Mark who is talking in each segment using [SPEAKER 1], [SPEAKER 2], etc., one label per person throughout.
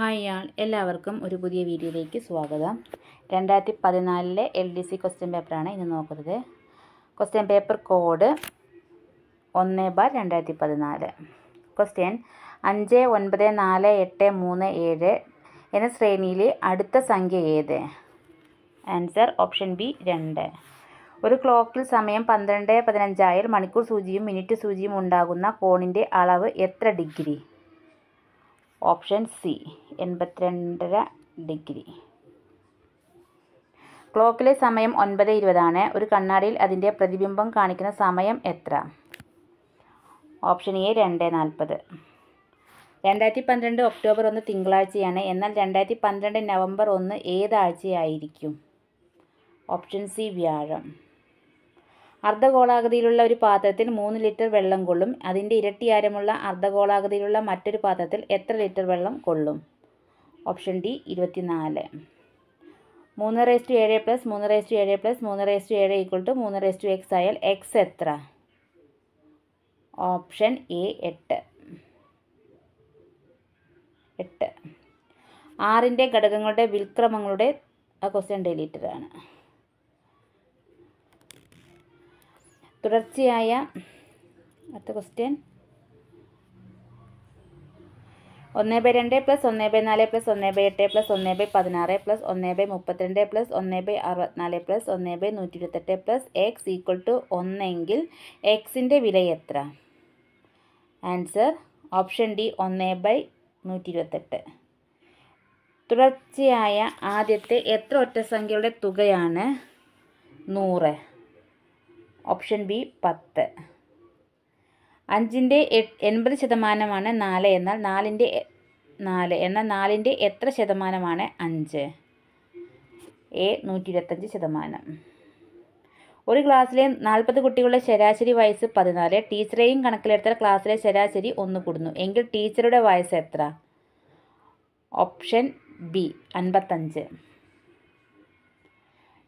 [SPEAKER 1] Hi ആൾ എല്ലാവർക്കും ഒരു പുതിയ വീഡിയോയിലേക്ക് സ്വാഗതം രണ്ടായിരത്തി പതിനാലിലെ എൽ ഡി സി ക്വസ്റ്റ്യൻ പേപ്പറാണ് ഇന്ന് നോക്കുന്നത് ക്വസ്റ്റ്യൻ പേപ്പർ കോഡ് ഒന്ന് ബാർ രണ്ടായിരത്തി പതിനാല് ക്വസ്റ്റ്യൻ അഞ്ച് ഒൻപത് നാല് എട്ട് മൂന്ന് ഏഴ് എന്ന ശ്രേണിയിൽ അടുത്ത സംഖ്യ ഏത് ആൻസർ ഓപ്ഷൻ ബി രണ്ട് ഒരു ക്ലോക്കിൽ സമയം പന്ത്രണ്ട് പതിനഞ്ചായാൽ മണിക്കൂർ സൂചിയും മിനിറ്റ് സൂചിയും ഉണ്ടാകുന്ന കോണിൻ്റെ അളവ് എത്ര ഡിഗ്രി ഓപ്ഷൻ സി എൺപത്തിരണ്ടര ഡിഗ്രി ക്ലോക്കിലെ സമയം ഒൻപത് ഇരുപതാണ് ഒരു കണ്ണാടിയിൽ അതിൻ്റെ പ്രതിബിംബം കാണിക്കുന്ന സമയം എത്ര ഓപ്ഷൻ എ രണ്ട് നാൽപ്പത് രണ്ടായിരത്തി പന്ത്രണ്ട് ഒക്ടോബർ ഒന്ന് തിങ്കളാഴ്ചയാണ് എന്നാൽ രണ്ടായിരത്തി പന്ത്രണ്ട് നവംബർ ഒന്ന് ഏതാഴ്ചയായിരിക്കും ഓപ്ഷൻ സി വ്യാഴം അർദ്ധഗോളാകൃതിയിലുള്ള ഒരു പാത്രത്തിൽ മൂന്ന് ലിറ്റർ വെള്ളം കൊള്ളും അതിൻ്റെ ഇരട്ടി ആരമുള്ള അർദ്ധഗോളാകൃതിയിലുള്ള മറ്റൊരു പാത്രത്തിൽ എത്ര ലിറ്റർ വെള്ളം കൊള്ളും ഓപ്ഷൻ ഡി ഇരുപത്തിനാല് മൂന്ന് റേസ്റ്റു ഏഴ് പ്ലസ് മൂന്ന് റേസ്റ്റു ഏഴ് പ്ലസ് മൂന്ന് റേസ്റ്റു ഏഴ് ഈക്വൾ ടു മൂന്ന് റേസ്റ്റു എക്സ് ആയാൽ എക്സ് എത്ര ഓപ്ഷൻ എ എട്ട് എട്ട് ആറിൻ്റെ ഘടകങ്ങളുടെ വിൽക്രമങ്ങളുടെ ക്വസ്റ്റ്യൻ ഡിലീറ്റഡ് ആണ് തുടർച്ചയായ അടുത്ത ക്വസ്റ്റ്യൻ ഒന്ന് ബൈ രണ്ട് പ്ലസ് ഒന്ന് ബൈ നാല് പ്ലസ് ഒന്ന് ബൈ എട്ട് പ്ലസ് ഒന്ന് ബൈ പതിനാറ് പ്ലസ് ഒന്ന് ബൈ മുപ്പത്തിരണ്ട് പ്ലസ് ഒന്ന് ബൈ അറുപത്തിനാല് പ്ലസ് ഒന്ന് ബൈ നൂറ്റി ഇരുപത്തെട്ട് പ്ലസ് എക്സ് ഈക്വൾ ടു ഒന്നെങ്കിൽ എക്സിൻ്റെ വില എത്ര ആൻസർ ഓപ്ഷൻ ഡി ഒന്ന് ബൈ നൂറ്റി ഇരുപത്തെട്ട് തുടർച്ചയായ ആദ്യത്തെ എത്ര ഒറ്റസംഖ്യയുടെ തുകയാണ് നൂറ് ഓപ്ഷൻ ബി പത്ത് അഞ്ചിൻ്റെ എൺപത് ശതമാനമാണ് നാല് എന്നാൽ നാലിൻ്റെ നാല് എന്നാൽ നാലിൻ്റെ എത്ര ശതമാനമാണ് അഞ്ച് എ നൂറ്റി ഇരുപത്തഞ്ച് ശതമാനം ഒരു ക്ലാസ്സിലെ നാൽപ്പത് കുട്ടികളുടെ ശരാശരി വയസ്സ് പതിനാല് ടീച്ചറെയും കണക്കിലെടുത്താൽ ക്ലാസ്സിലെ ശരാശരി ഒന്ന് കൂടുന്നു എങ്കിൽ ടീച്ചറുടെ വയസ്സ് എത്ര ഓപ്ഷൻ ബി അൻപത്തഞ്ച്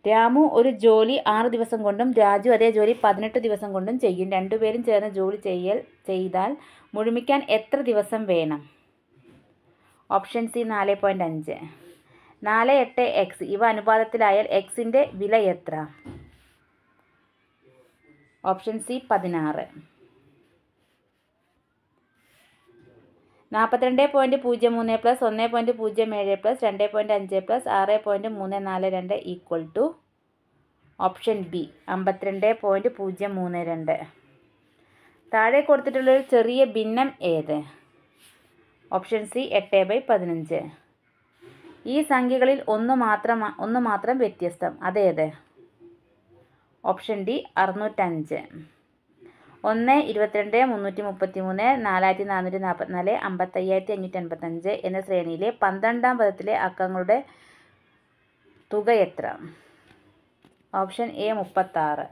[SPEAKER 1] രാമു ഒരു ജോലി ആറ് ദിവസം കൊണ്ടും രാജു അതേ ജോലി പതിനെട്ട് ദിവസം കൊണ്ടും ചെയ്യും രണ്ടുപേരും ചേർന്ന് ജോലി ചെയ്യൽ ചെയ്താൽ മുഴുമിക്കാൻ എത്ര ദിവസം വേണം ഓപ്ഷൻ സി നാല് പോയിൻ്റ് അഞ്ച് നാല് എട്ട് എക്സ് ഇവ അനുപാതത്തിലായാൽ എക്സിൻ്റെ വില എത്ര ഓപ്ഷൻ സി പതിനാറ് നാൽപ്പത്തിരണ്ട് പോയിൻറ്റ് പൂജ്യം മൂന്ന് പ്ലസ് ഒന്ന് പോയിൻറ്റ് പൂജ്യം ഏഴ് പ്ലസ് രണ്ട് പോയിൻറ്റ് അഞ്ച് പ്ലസ് ആറ് പോയിൻറ്റ് മൂന്ന് നാല് രണ്ട് ഈക്വൽ ടു ഓപ്ഷൻ ബി അമ്പത്തിരണ്ട് പോയിൻറ്റ് പൂജ്യം മൂന്ന് രണ്ട് താഴെ കൊടുത്തിട്ടുള്ളൊരു ചെറിയ ഭിന്നം ഏത് ഓപ്ഷൻ സി എട്ട് ബൈ പതിനഞ്ച് ഈ സംഖ്യകളിൽ ഒന്ന് മാത്രം ഒന്ന് മാത്രം വ്യത്യസ്തം അതേത് ഓപ്ഷൻ ഡി അറുന്നൂറ്റഞ്ച് ഒന്ന് ഇരുപത്തിരണ്ട് മുന്നൂറ്റി മുപ്പത്തി മൂന്ന് നാലായിരത്തി നാനൂറ്റി നാൽപ്പത്തിനാല് അയ്യായിരത്തി അഞ്ഞൂറ്റി അൻപത്തഞ്ച് എന്ന ശ്രേണിയിലെ പന്ത്രണ്ടാം പദത്തിലെ അക്കങ്ങളുടെ തുക എത്ര ഓപ്ഷൻ എ മുപ്പത്താറ്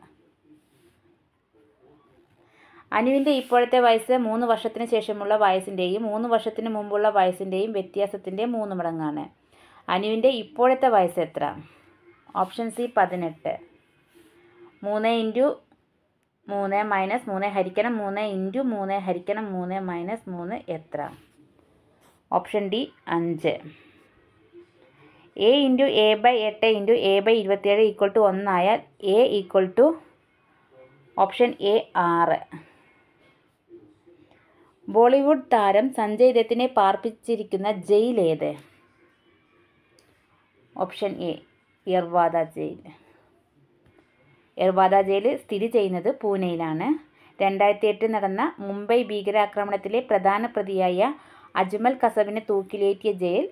[SPEAKER 1] അനുവിൻ്റെ ഇപ്പോഴത്തെ വയസ്സ് മൂന്ന് വർഷത്തിന് ശേഷമുള്ള വയസ്സിൻ്റെയും മൂന്ന് വർഷത്തിന് മുമ്പുള്ള വയസ്സിൻ്റെയും വ്യത്യാസത്തിൻ്റെ മൂന്ന് മടങ്ങാണ് അനുവിൻ്റെ ഇപ്പോഴത്തെ വയസ്സ് എത്ര ഓപ്ഷൻ സി പതിനെട്ട് മൂന്ന് ഇൻറ്റു മൂന്ന് മൈനസ് മൂന്ന് ഹരിക്കണം മൂന്ന് ഇൻറ്റു മൂന്ന് ഹരിക്കണം മൂന്ന് മൈനസ് മൂന്ന് എത്ര ഓപ്ഷൻ ഡി അഞ്ച് എ ഇൻറ്റു എ ബൈ എട്ട് ഇൻറ്റു എ ബൈ ഇരുപത്തിയേഴ് ഈക്വൽ ടു ഒന്നായാൽ A equal to option A ആറ് ബോളിവുഡ് താരം സഞ്ജയ് ദത്തിനെ പാർപ്പിച്ചിരിക്കുന്ന ജയിൽ ഏത് option A Yerwada jail Yerwada jail സ്ഥിതി ചെയ്യുന്നത് പൂനെയിലാണ് രണ്ടായിരത്തി എട്ടിൽ നടന്ന മുംബൈ ഭീകരാക്രമണത്തിലെ പ്രധാന പ്രതിയായ അജ്മൽ കസബിനെ തൂക്കിലേറ്റിയ ജയിൽ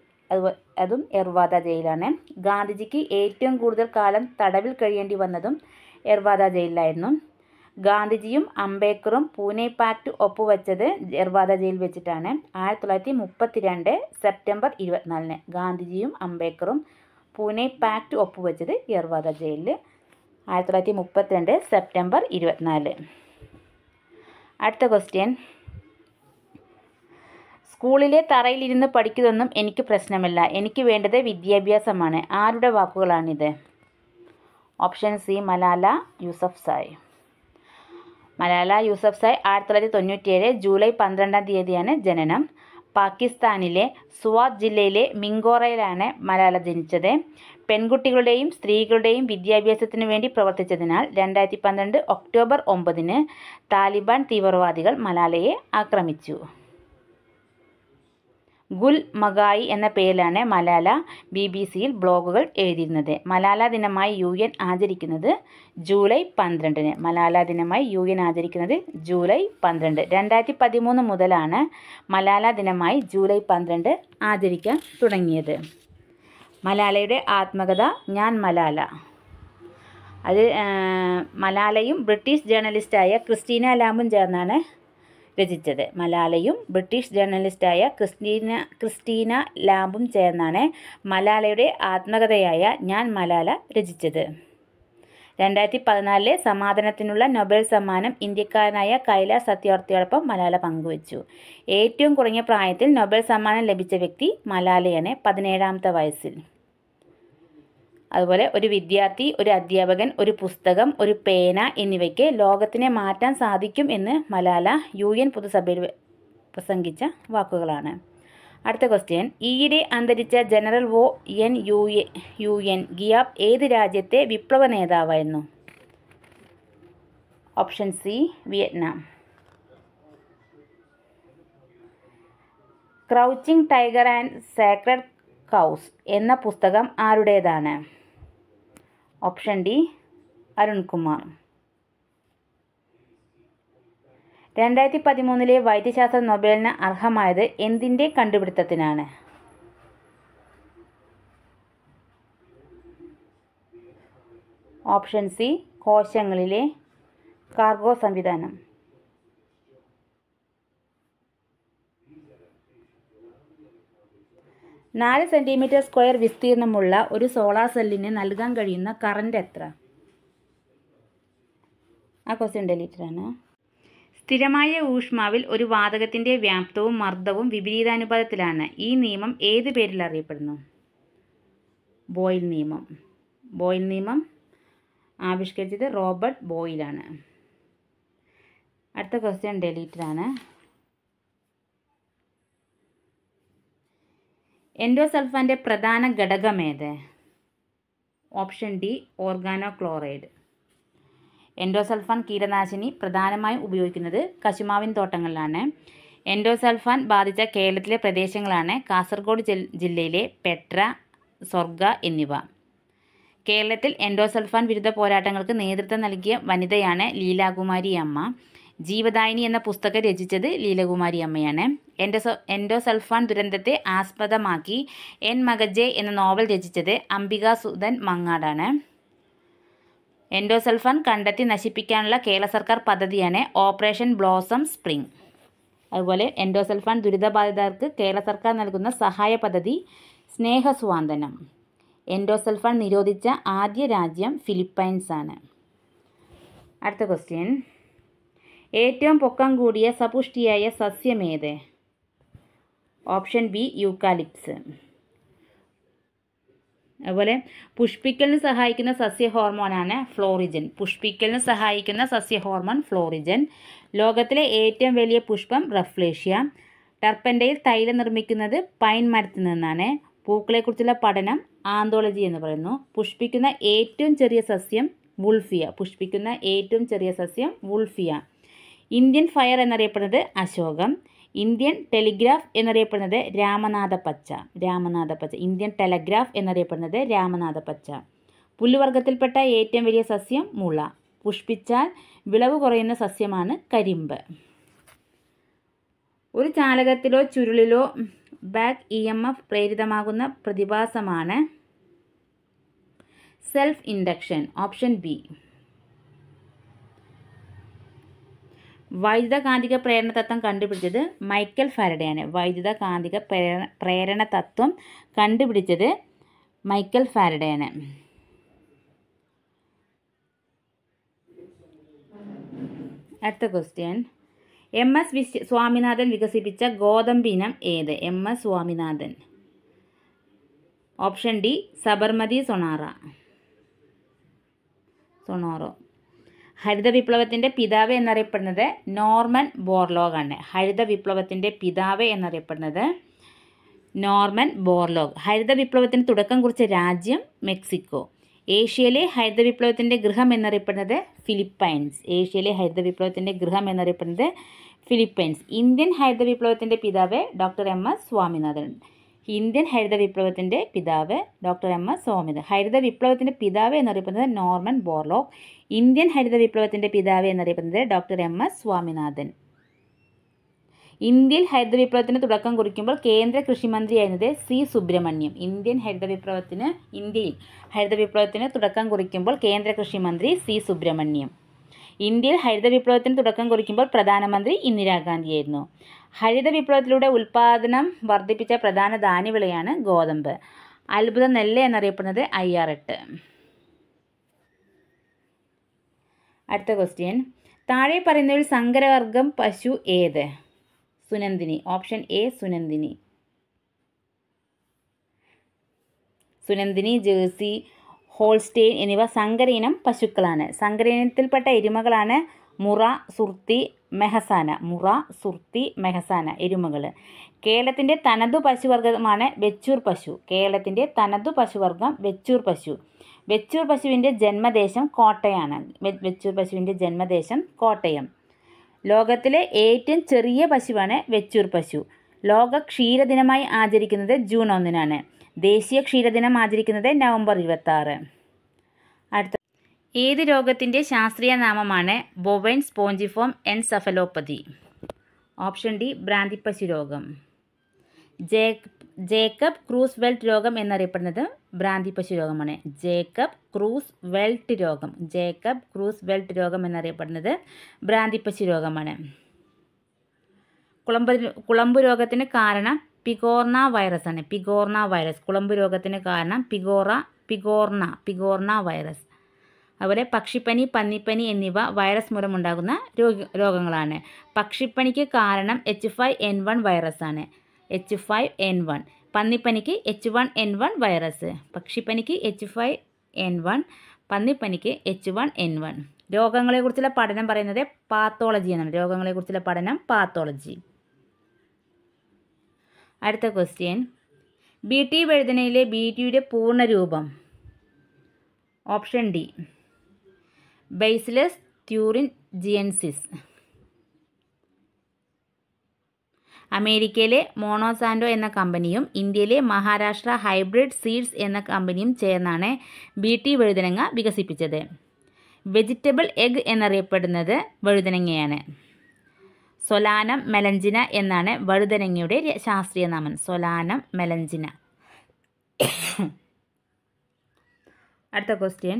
[SPEAKER 1] അതും എർവാദ ജയിലാണ് ഗാന്ധിജിക്ക് ഏറ്റവും കൂടുതൽ കാലം തടവിൽ കഴിയേണ്ടി വന്നതും എർവാദ ജയിലിലായിരുന്നു ഗാന്ധിജിയും അംബേദ്കറും പൂനെ പാക്ട് ഒപ്പുവെച്ചത് എർവാദ ജയിൽ വെച്ചിട്ടാണ് ആയിരത്തി തൊള്ളായിരത്തി മുപ്പത്തിരണ്ട് സെപ്റ്റംബർ ഇരുപത്തിനാലിന് ഗാന്ധിജിയും അംബേദ്കറും പൂനെ പാക്ട് ഒപ്പുവെച്ചത് എർവാദ ജയിലിൽ ആയിരത്തി തൊള്ളായിരത്തി മുപ്പത്തിരണ്ട് സെപ്റ്റംബർ ഇരുപത്തിനാല് അടുത്ത ക്വസ്റ്റ്യൻ സ്കൂളിലെ തറയിലിരുന്ന് പഠിക്കുന്നതൊന്നും എനിക്ക് പ്രശ്നമില്ല എനിക്ക് വേണ്ടത് വിദ്യാഭ്യാസമാണ് ആരുടെ വാക്കുകളാണിത് option C Malala Yousafzai Malala Yousafzai ആയിരത്തി തൊള്ളായിരത്തി തൊണ്ണൂറ്റിയേഴ് ജൂലൈ പന്ത്രണ്ടാം തീയതിയാണ് ജനനം പാകിസ്ഥാനിലെ സുവാത് ജില്ലയിലെ മിങ്കോറയിലാണ് മലാല ജനിച്ചത് പെൺകുട്ടികളുടെയും സ്ത്രീകളുടെയും വിദ്യാഭ്യാസത്തിന് വേണ്ടി പ്രവർത്തിച്ചതിനാൽ രണ്ടായിരത്തി പന്ത്രണ്ട് ഒക്ടോബർ ഒമ്പതിന് താലിബാൻ തീവ്രവാദികൾ മലാലയെ ആക്രമിച്ചു ഗുൽ മഗായി എന്ന പേരിലാണ് മലാല ബി ബി സിയിൽ ബ്ലോഗുകൾ എഴുതിയിരുന്നത് മലാല ദിനമായി യു എൻ ആചരിക്കുന്നത് ജൂലൈ പന്ത്രണ്ടിന് മലാല ദിനമായി യു എൻ ആചരിക്കുന്നത് ജൂലൈ പന്ത്രണ്ട് രണ്ടായിരത്തി പതിമൂന്ന് മുതലാണ് മലാല ദിനമായി ജൂലൈ പന്ത്രണ്ട് ആചരിക്കാൻ തുടങ്ങിയത് മലാലയുടെ ആത്മകഥ ഞാൻ മലാല അത് മലാലയും ബ്രിട്ടീഷ് ജേർണലിസ്റ്റായ ക്രിസ്റ്റീന ലാമ്പും ചേർന്നാണ് രചിച്ചത് മലാലയും ബ്രിട്ടീഷ് ജേർണലിസ്റ്റായ ക്രിസ്റ്റീന ക്രിസ്റ്റീന ലാംബും ചേർന്നാണ് മലാലയുടെ ആത്മകഥയായ ഞാൻ മലാല രചിച്ചത് രണ്ടായിരത്തി പതിനാലിലെ സമാധാനത്തിനുള്ള നൊബൽ സമ്മാനം ഇന്ത്യക്കാരനായ കൈലാസ് സത്യാർത്ഥിയോടൊപ്പം മലാല പങ്കുവച്ചു ഏറ്റവും കുറഞ്ഞ പ്രായത്തിൽ നൊബൽ സമ്മാനം ലഭിച്ച വ്യക്തി മലാലയാണ് പതിനേഴാമത്തെ വയസ്സിൽ അതുപോലെ ഒരു വിദ്യാർത്ഥി ഒരു അധ്യാപകൻ ഒരു പുസ്തകം ഒരു പേന എന്നിവയ്ക്ക് ലോകത്തിനെ മാറ്റാൻ സാധിക്കും എന്ന് മലാല യു എൻ പൊതുസഭയിൽ പ്രസംഗിച്ച വാക്കുകളാണ് അടുത്ത ക്വസ്റ്റ്യൻ ഈയിടെ അന്തരിച്ച general Vo N U A U N Giap ഏത് രാജ്യത്തെ വിപ്ലവ നേതാവായിരുന്നു option C Vietnam crouching tiger and sacred cows എന്ന പുസ്തകം ആരുടേതാണ് ഓപ്ഷൻ ഡി അരുൺകുമാർ രണ്ടായിരത്തി പതിമൂന്നിലെ വൈദ്യശാസ്ത്ര നൊബേലിന് അർഹമായത് എന്തിൻ്റെ കണ്ടുപിടുത്തത്തിനാണ് ഓപ്ഷൻ സി കോശങ്ങളിലെ കാർഗോ സംവിധാനം നാല് സെൻറ്റിമീറ്റർ സ്ക്വയർ വിസ്തീർണമുള്ള ഒരു സോളാർ സെല്ലിന് നൽകാൻ കഴിയുന്ന കറൻറ്റ് എത്ര ആ ക്വസ്റ്റ്യൻ ആണ് സ്ഥിരമായ ഊഷ്മാവിൽ ഒരു വാതകത്തിൻ്റെ വ്യാപ്തവും മർദ്ദവും വിപരീതാനുപാതത്തിലാണ് ഈ നിയമം ഏത് പേരിൽ അറിയപ്പെടുന്നു ബോയിൽ നിയമം ബോയിൽ നിയമം ആവിഷ്കരിച്ചത് റോബർട്ട് ബോയിലാണ് അടുത്ത ക്വസ്റ്റ്യൻ ആണ് എൻഡോസൾഫാൻ്റെ പ്രധാന ഏത് option D organo chloride endosulfan കീടനാശിനി പ്രധാനമായും ഉപയോഗിക്കുന്നത് കശുമാവിൻ തോട്ടങ്ങളിലാണ് എൻഡോസൾഫാൻ ബാധിച്ച കേരളത്തിലെ പ്രദേശങ്ങളാണ് കാസർഗോഡ് ജില്ലയിലെ പെട്ര സ്വർഗ എന്നിവ കേരളത്തിൽ എൻഡോസൾഫാൻ വിരുദ്ധ പോരാട്ടങ്ങൾക്ക് നേതൃത്വം നൽകിയ വനിതയാണ് ലീലാകുമാരി അമ്മ ജീവദായിനി എന്ന പുസ്തകം രചിച്ചത് ലീലകുമാരി അമ്മയാണ് എൻഡോസോ എൻഡോസൾഫാൻ ദുരന്തത്തെ ആസ്പദമാക്കി എൻ മകജെ എന്ന നോവൽ രചിച്ചത് അംബിക സുധൻ മങ്ങാടാണ് എൻഡോസൾഫാൻ കണ്ടെത്തി നശിപ്പിക്കാനുള്ള കേരള സർക്കാർ പദ്ധതിയാണ് ഓപ്പറേഷൻ ബ്ലോസം സ്പ്രിംഗ് അതുപോലെ എൻഡോസൾഫാൻ ദുരിതബാധിതർക്ക് കേരള സർക്കാർ നൽകുന്ന സഹായ പദ്ധതി സ്നേഹസ്വാന്തനം എൻഡോസൾഫാൻ നിരോധിച്ച ആദ്യ രാജ്യം ഫിലിപ്പൈൻസ് ആണ് അടുത്ത ക്വസ്റ്റ്യൻ ഏറ്റവും പൊക്കം കൂടിയ സപുഷ്ടിയായ സസ്യമേത് ഓപ്ഷൻ ബി യൂക്കാലിപ്സ് അതുപോലെ പുഷ്പിക്കലിന് സഹായിക്കുന്ന സസ്യ ഹോർമോണാണ് ഫ്ലോറിജൻ പുഷ്പിക്കലിന് സഹായിക്കുന്ന സസ്യ ഹോർമോൺ ഫ്ലോറിജൻ ലോകത്തിലെ ഏറ്റവും വലിയ പുഷ്പം റഫ്ലേഷ്യ ടർപ്പൻ്റെയിൽ തൈല നിർമ്മിക്കുന്നത് പൈൻ മരത്തിൽ നിന്നാണ് പൂക്കളെക്കുറിച്ചുള്ള പഠനം ആന്തോളജി എന്ന് പറയുന്നു പുഷ്പിക്കുന്ന ഏറ്റവും ചെറിയ സസ്യം വുൾഫിയ പുഷ്പിക്കുന്ന ഏറ്റവും ചെറിയ സസ്യം വുൾഫിയ ഇന്ത്യൻ ഫയർ എന്നറിയപ്പെടുന്നത് അശോകം ഇന്ത്യൻ ടെലിഗ്രാഫ് എന്നറിയപ്പെടുന്നത് രാമനാഥ പച്ച രാമനാഥ പച്ച ഇന്ത്യൻ ടെലഗ്രാഫ് എന്നറിയപ്പെടുന്നത് രാമനാഥ പച്ച പുല്ലുവർഗത്തിൽപ്പെട്ട ഏറ്റവും വലിയ സസ്യം മുള പുഷ്പിച്ചാൽ വിളവ് കുറയുന്ന സസ്യമാണ് കരിമ്പ് ഒരു ചാലകത്തിലോ ചുരുളിലോ ബാക്ക് ഇ എം എഫ് പ്രേരിതമാകുന്ന പ്രതിഭാസമാണ് സെൽഫ് ഇൻഡക്ഷൻ ഓപ്ഷൻ ബി വൈദ്യുത കാന്തിക പ്രേരണ തത്വം കണ്ടുപിടിച്ചത് മൈക്കൽ ഫാരഡെയാണ് വൈദ്യുത കാന്തിക പ്രേരണ പ്രേരണ തത്വം കണ്ടുപിടിച്ചത് മൈക്കൽ ഫാരഡെയാണ് അടുത്ത question M S Vishwa Swaminathan വികസിപ്പിച്ച ഗോതമ്പ് ഇനം ഏത് M S Swaminathan option D Sabarmati Sonora Sonora ഹരിത വിപ്ലവത്തിൻ്റെ പിതാവ് എന്നറിയപ്പെടുന്നത് നോർമൻ ബോർലോഗ് ആണ് ഹരിത വിപ്ലവത്തിൻ്റെ പിതാവ് എന്നറിയപ്പെടുന്നത് നോർമൻ ബോർലോഗ് ഹരിത വിപ്ലവത്തിന് തുടക്കം കുറിച്ച രാജ്യം മെക്സിക്കോ ഏഷ്യയിലെ ഹരിത വിപ്ലവത്തിൻ്റെ ഗൃഹം എന്നറിയപ്പെടുന്നത് ഫിലിപ്പൈൻസ് ഏഷ്യയിലെ ഹരിത വിപ്ലവത്തിൻ്റെ ഗൃഹം എന്നറിയപ്പെടുന്നത് ഫിലിപ്പൈൻസ് ഇന്ത്യൻ ഹരിത വിപ്ലവത്തിൻ്റെ പിതാവ് doctor M S Swaminathan Indian ഹരിത വിപ്ലവത്തിൻ്റെ പിതാവ് ഡോക്ടർ എം എസ് സ്വാമിത് ഹരിത വിപ്ലവത്തിൻ്റെ പിതാവ് എന്നറിയപ്പെടുന്നത് നോർമൻ ബോർലോക്ക് ഇന്ത്യൻ ഹരിത വിപ്ലവത്തിൻ്റെ പിതാവ് എന്നറിയപ്പെടുന്നത് ഡോക്ടർ എം എസ് സ്വാമിനാഥൻ ഇന്ത്യയിൽ ഹരിത വിപ്ലവത്തിന് തുടക്കം കുറിക്കുമ്പോൾ കേന്ദ്ര കൃഷിമന്ത്രിയായിരുന്നത് സി സുബ്രഹ്മണ്യം ഇന്ത്യൻ ഹരിത വിപ്ലവത്തിന് ഇന്ത്യയിൽ ഹരിത വിപ്ലവത്തിന് തുടക്കം കുറിക്കുമ്പോൾ കേന്ദ്ര കൃഷിമന്ത്രി സി സുബ്രഹ്മണ്യം ഇന്ത്യയിൽ ഹരിത വിപ്ലവത്തിന് തുടക്കം കുറിക്കുമ്പോൾ പ്രധാനമന്ത്രി ഇന്ദിരാഗാന്ധിയായിരുന്നു ഹരിത വിപ്ലവത്തിലൂടെ ഉൽപ്പാദനം വർദ്ധിപ്പിച്ച പ്രധാന ധാന്യവിളയാണ് ഗോതമ്പ് അത്ഭുത നെല്ല് എന്നറിയപ്പെടുന്നത് ഐ ആർ എട്ട് അടുത്ത ക്വസ്റ്റ്യൻ താഴെ പറയുന്നതിൽ സങ്കരവർഗം പശു ഏത് Sunandini option A Sunandini Sunandini Jersey Holstein എന്നിവ സങ്കരയിനം പശുക്കളാണ് സങ്കരയിനത്തിൽപ്പെട്ട എരുമകളാണ് മുറ സുർത്തി മെഹസാന മുറ സുർത്തി മെഹസാന എരുമകൾ കേരളത്തിൻ്റെ തനതു പശുവർഗമാണ് വെച്ചൂർ പശു കേരളത്തിൻ്റെ തനതു പശുവർഗം വെച്ചൂർ പശു വെച്ചൂർ പശുവിൻ്റെ ജന്മദേശം കോട്ടയാണ് വെച്ചൂർ പശുവിൻ്റെ ജന്മദേശം കോട്ടയം ലോകത്തിലെ ഏറ്റവും ചെറിയ പശുവാണ് വെച്ചൂർ പശു ലോക ക്ഷീരദിനമായി ആചരിക്കുന്നത് ജൂൺ ഒന്നിനാണ് ദേശീയ ക്ഷീരദിനം ആചരിക്കുന്നത് നവംബർ ഇരുപത്തി അടുത്ത ഏത് രോഗത്തിൻ്റെ ശാസ്ത്രീയ നാമമാണ് bovine spongiform encephalopathy option D ഭ്രാന്തിപ്പശു രോഗം ജേക്കബ് ക്രൂസ് വെൽറ്റ് രോഗം എന്നറിയപ്പെടുന്നത് ഭ്രാന്തിപ്പശു രോഗമാണ് ജേക്കബ് ക്രൂസ് വെൽറ്റ് രോഗം ജേക്കബ് ക്രൂസ് വെൽറ്റ് രോഗം എന്നറിയപ്പെടുന്നത് ഭ്രാന്തിപ്പശു രോഗമാണ് കുളമ്പ് കുളമ്പ് രോഗത്തിന് കാരണം പിഗോർണ ആണ് പിഗോർണ വൈറസ് കുളമ്പ് രോഗത്തിന് കാരണം പിഗോറ പിഗോർണ പിഗോർണ വൈറസ് അതുപോലെ പക്ഷിപ്പനി പന്നിപ്പനി എന്നിവ വൈറസ് മൂലമുണ്ടാകുന്ന രോഗ രോഗങ്ങളാണ് പക്ഷിപ്പനിക്ക് കാരണം എച്ച് ഫൈവ് എൻ വൺ വൈറസാണ് എച്ച് ഫൈവ് എൻ വൺ പന്നിപ്പനിക്ക് H one N one virus പക്ഷിപ്പനിക്ക് എച്ച് ഫൈവ് എൻ വൺ പന്നിപ്പനിക്ക് എച്ച് വൺ എൻ വൺ രോഗങ്ങളെക്കുറിച്ചുള്ള പഠനം പറയുന്നത് പാത്തോളജി എന്നാണ് രോഗങ്ങളെക്കുറിച്ചുള്ള പഠനം പാത്തോളജി അടുത്ത ക്വസ്റ്റ്യൻ ബി ടി വഴുതനയിലെ ബി ടിയുടെ പൂർണ്ണരൂപം option D bacillus thuringiensis Monsanto എന്ന കമ്പനിയും ഇന്ത്യയിലെ മഹാരാഷ്ട്ര ഹൈബ്രിഡ് സീഡ്സ് എന്ന കമ്പനിയും ചേർന്നാണ് ബി ടി വഴുതനങ്ങ വികസിപ്പിച്ചത് വെജിറ്റബിൾ എഗ് എന്നറിയപ്പെടുന്നത് വഴുതനങ്ങയാണ് സൊലാനം മെലഞ്ചിന എന്നാണ് വഴുതനങ്ങയുടെ ശാസ്ത്രീയ നാമം സൊലാനം മെലഞ്ചിന അടുത്ത ക്വസ്റ്റ്യൻ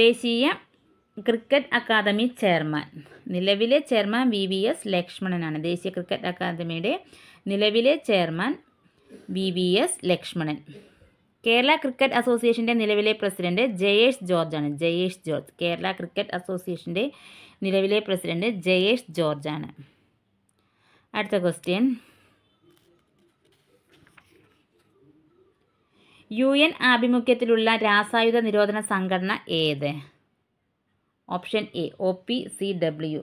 [SPEAKER 1] ദേശീയ ക്രിക്കറ്റ് അക്കാദമി ചെയർമാൻ നിലവിലെ ചെയർമാൻ വി വി എസ് ലക്ഷ്മണനാണ് ദേശീയ ക്രിക്കറ്റ് അക്കാദമിയുടെ നിലവിലെ chairman V V S Laxman Kerala cricket അസോസിയേഷൻ്റെ നിലവിലെ പ്രസിഡന്റ് ജയേഷ് ജോർജാണ് ജയേഷ് ജോർജ് കേരള ക്രിക്കറ്റ് അസോസിയേഷൻ്റെ നിലവിലെ പ്രസിഡന്റ് ജയേഷ് ജോർജാണ് അടുത്ത ക്വസ്റ്റ്യൻ യു എൻ ആഭിമുഖ്യത്തിലുള്ള രാസായുധ നിരോധന സംഘടന ഏത് option A O P C W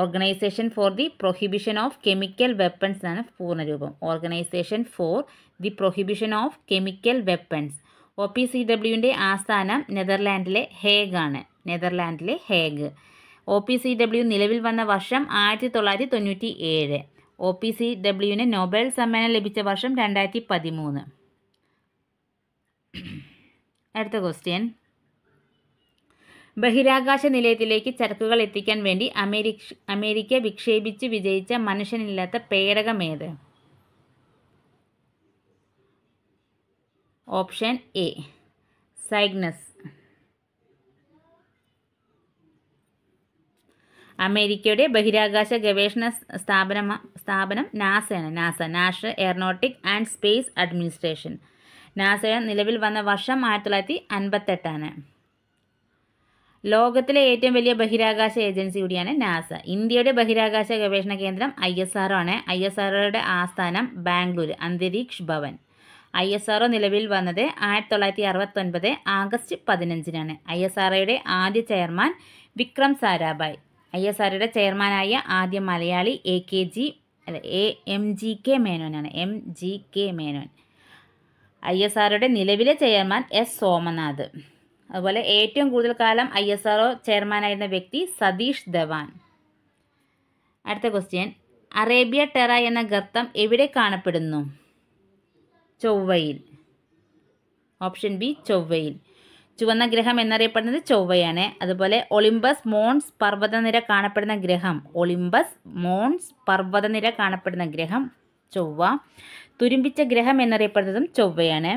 [SPEAKER 1] organisation for the prohibition of chemical weapons ആണ് പൂർണ്ണരൂപം organisation for the prohibition of chemical weapons O P C ഡബ്ല്യുവിൻ്റെ ആസ്ഥാനം നെതർലാൻഡിലെ ഹേഗ് ആണ് നെതർലാൻഡിലെ Hague O P C W നിലവിൽ വന്ന വർഷം ആയിരത്തി തൊള്ളായിരത്തി തൊണ്ണൂറ്റി ഏഴ് ഒ പി സി ഡബ്ല്യുവിന് നോബൽ സമ്മാനം ലഭിച്ച വർഷം രണ്ടായിരത്തി പതിമൂന്ന് അടുത്ത ക്വസ്റ്റ്യൻ ബഹിരാകാശ നിലയത്തിലേക്ക് ചരക്കുകൾ എത്തിക്കാൻ വേണ്ടി അമേരിക്ക അമേരിക്ക വിക്ഷേപിച്ച് വിജയിച്ച മനുഷ്യനില്ലാത്ത പേടകമേത് ഓപ്ഷൻ എ സൈഗ്നസ് അമേരിക്കയുടെ ബഹിരാകാശ ഗവേഷണ സ്ഥാപനം സ്ഥാപനം നാസയാണ് NASA national aeronautic and space administration NASA നിലവിൽ വന്ന വർഷം ആയിരത്തി തൊള്ളായിരത്തി അൻപത്തെട്ടാണ് ലോകത്തിലെ ഏറ്റവും വലിയ ബഹിരാകാശ ഏജൻസി കൂടിയാണ് നാസ ഇന്ത്യയുടെ ബഹിരാകാശ ഗവേഷണ കേന്ദ്രം ഐ എസ് ആർ ആണ് ഐ എസ് ആർഒയുടെ ആസ്ഥാനം Bangalore Antariksh Bhavan I S R O നിലവിൽ വന്നത് ആയിരത്തി തൊള്ളായിരത്തി അറുപത്തൊൻപത് ആഗസ്റ്റ് പതിനഞ്ചിനാണ് ഐ എസ് ആർഒയുടെ ആദ്യ chairman Vikram Sarabhai I S ആറിയുടെ ചെയർമാനായ ആദ്യ മലയാളി എ കെ ജി അല്ല എ എം ജി കെ മേനോനാണ് M G K Menon I S ആറിയുടെ നിലവിലെ ചെയർമാൻ എസ് സോമനാഥ് അതുപോലെ ഏറ്റവും കൂടുതൽ കാലം ഐ എസ് ആർഒ ചെയർമാനായിരുന്ന വ്യക്തി സതീഷ് ധവാൻ അടുത്ത ക്വസ്റ്റ്യൻ അറേബ്യ ടെറ എന്ന ഗർത്തം എവിടെ കാണപ്പെടുന്നു ചൊവ്വയിൽ ഓപ്ഷൻ ബി ചൊവ്വയിൽ ചുവന്ന ഗ്രഹം എന്നറിയപ്പെടുന്നത് ചൊവ്വയാണ് അതുപോലെ ഒളിമ്പസ് മോൺസ് പർവ്വതനിര കാണപ്പെടുന്ന ഗ്രഹം ഒളിമ്പസ് മോൺസ് പർവ്വതനിര കാണപ്പെടുന്ന ഗ്രഹം ചൊവ്വ തുരുമ്പിച്ച ഗ്രഹം എന്നറിയപ്പെടുന്നതും ചൊവ്വയാണ്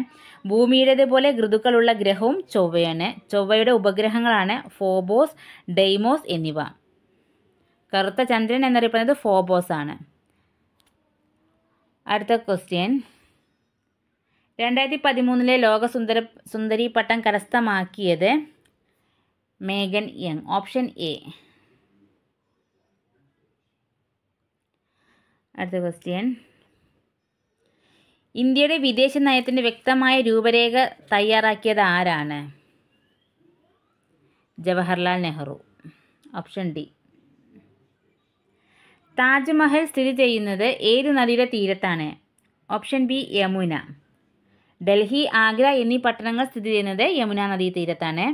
[SPEAKER 1] ഭൂമിയുടേതുപോലെ ഋതുക്കളുള്ള ഗ്രഹവും ചൊവ്വയാണ് ചൊവ്വയുടെ ഉപഗ്രഹങ്ങളാണ് ഫോബോസ് ഡെയ്മോസ് എന്നിവ കറുത്ത ചന്ദ്രൻ എന്നറിയപ്പെടുന്നത് ഫോബോസ് ആണ് അടുത്ത ക്വസ്റ്റ്യൻ രണ്ടായിരത്തി പതിമൂന്നിലെ ലോക സുന്ദര സുന്ദരി പട്ടം കരസ്ഥമാക്കിയത് മേഗൻ യങ് ഓപ്ഷൻ എ അടുത്ത ക്വസ്റ്റ്യൻ ഇന്ത്യയുടെ വിദേശ നയത്തിൻ്റെ വ്യക്തമായ രൂപരേഖ തയ്യാറാക്കിയത് ആരാണ് ജവഹർലാൽ നെഹ്റു ഓപ്ഷൻ ഡി താജ്മഹൽ സ്ഥിതി ചെയ്യുന്നത് ഏത് നദിയുടെ തീരത്താണ് ഓപ്ഷൻ ബി യമുന ഡൽഹി ആഗ്ര എന്നീ പട്ടണങ്ങൾ സ്ഥിതി ചെയ്യുന്നത് യമുന നദീ തീരത്താണ്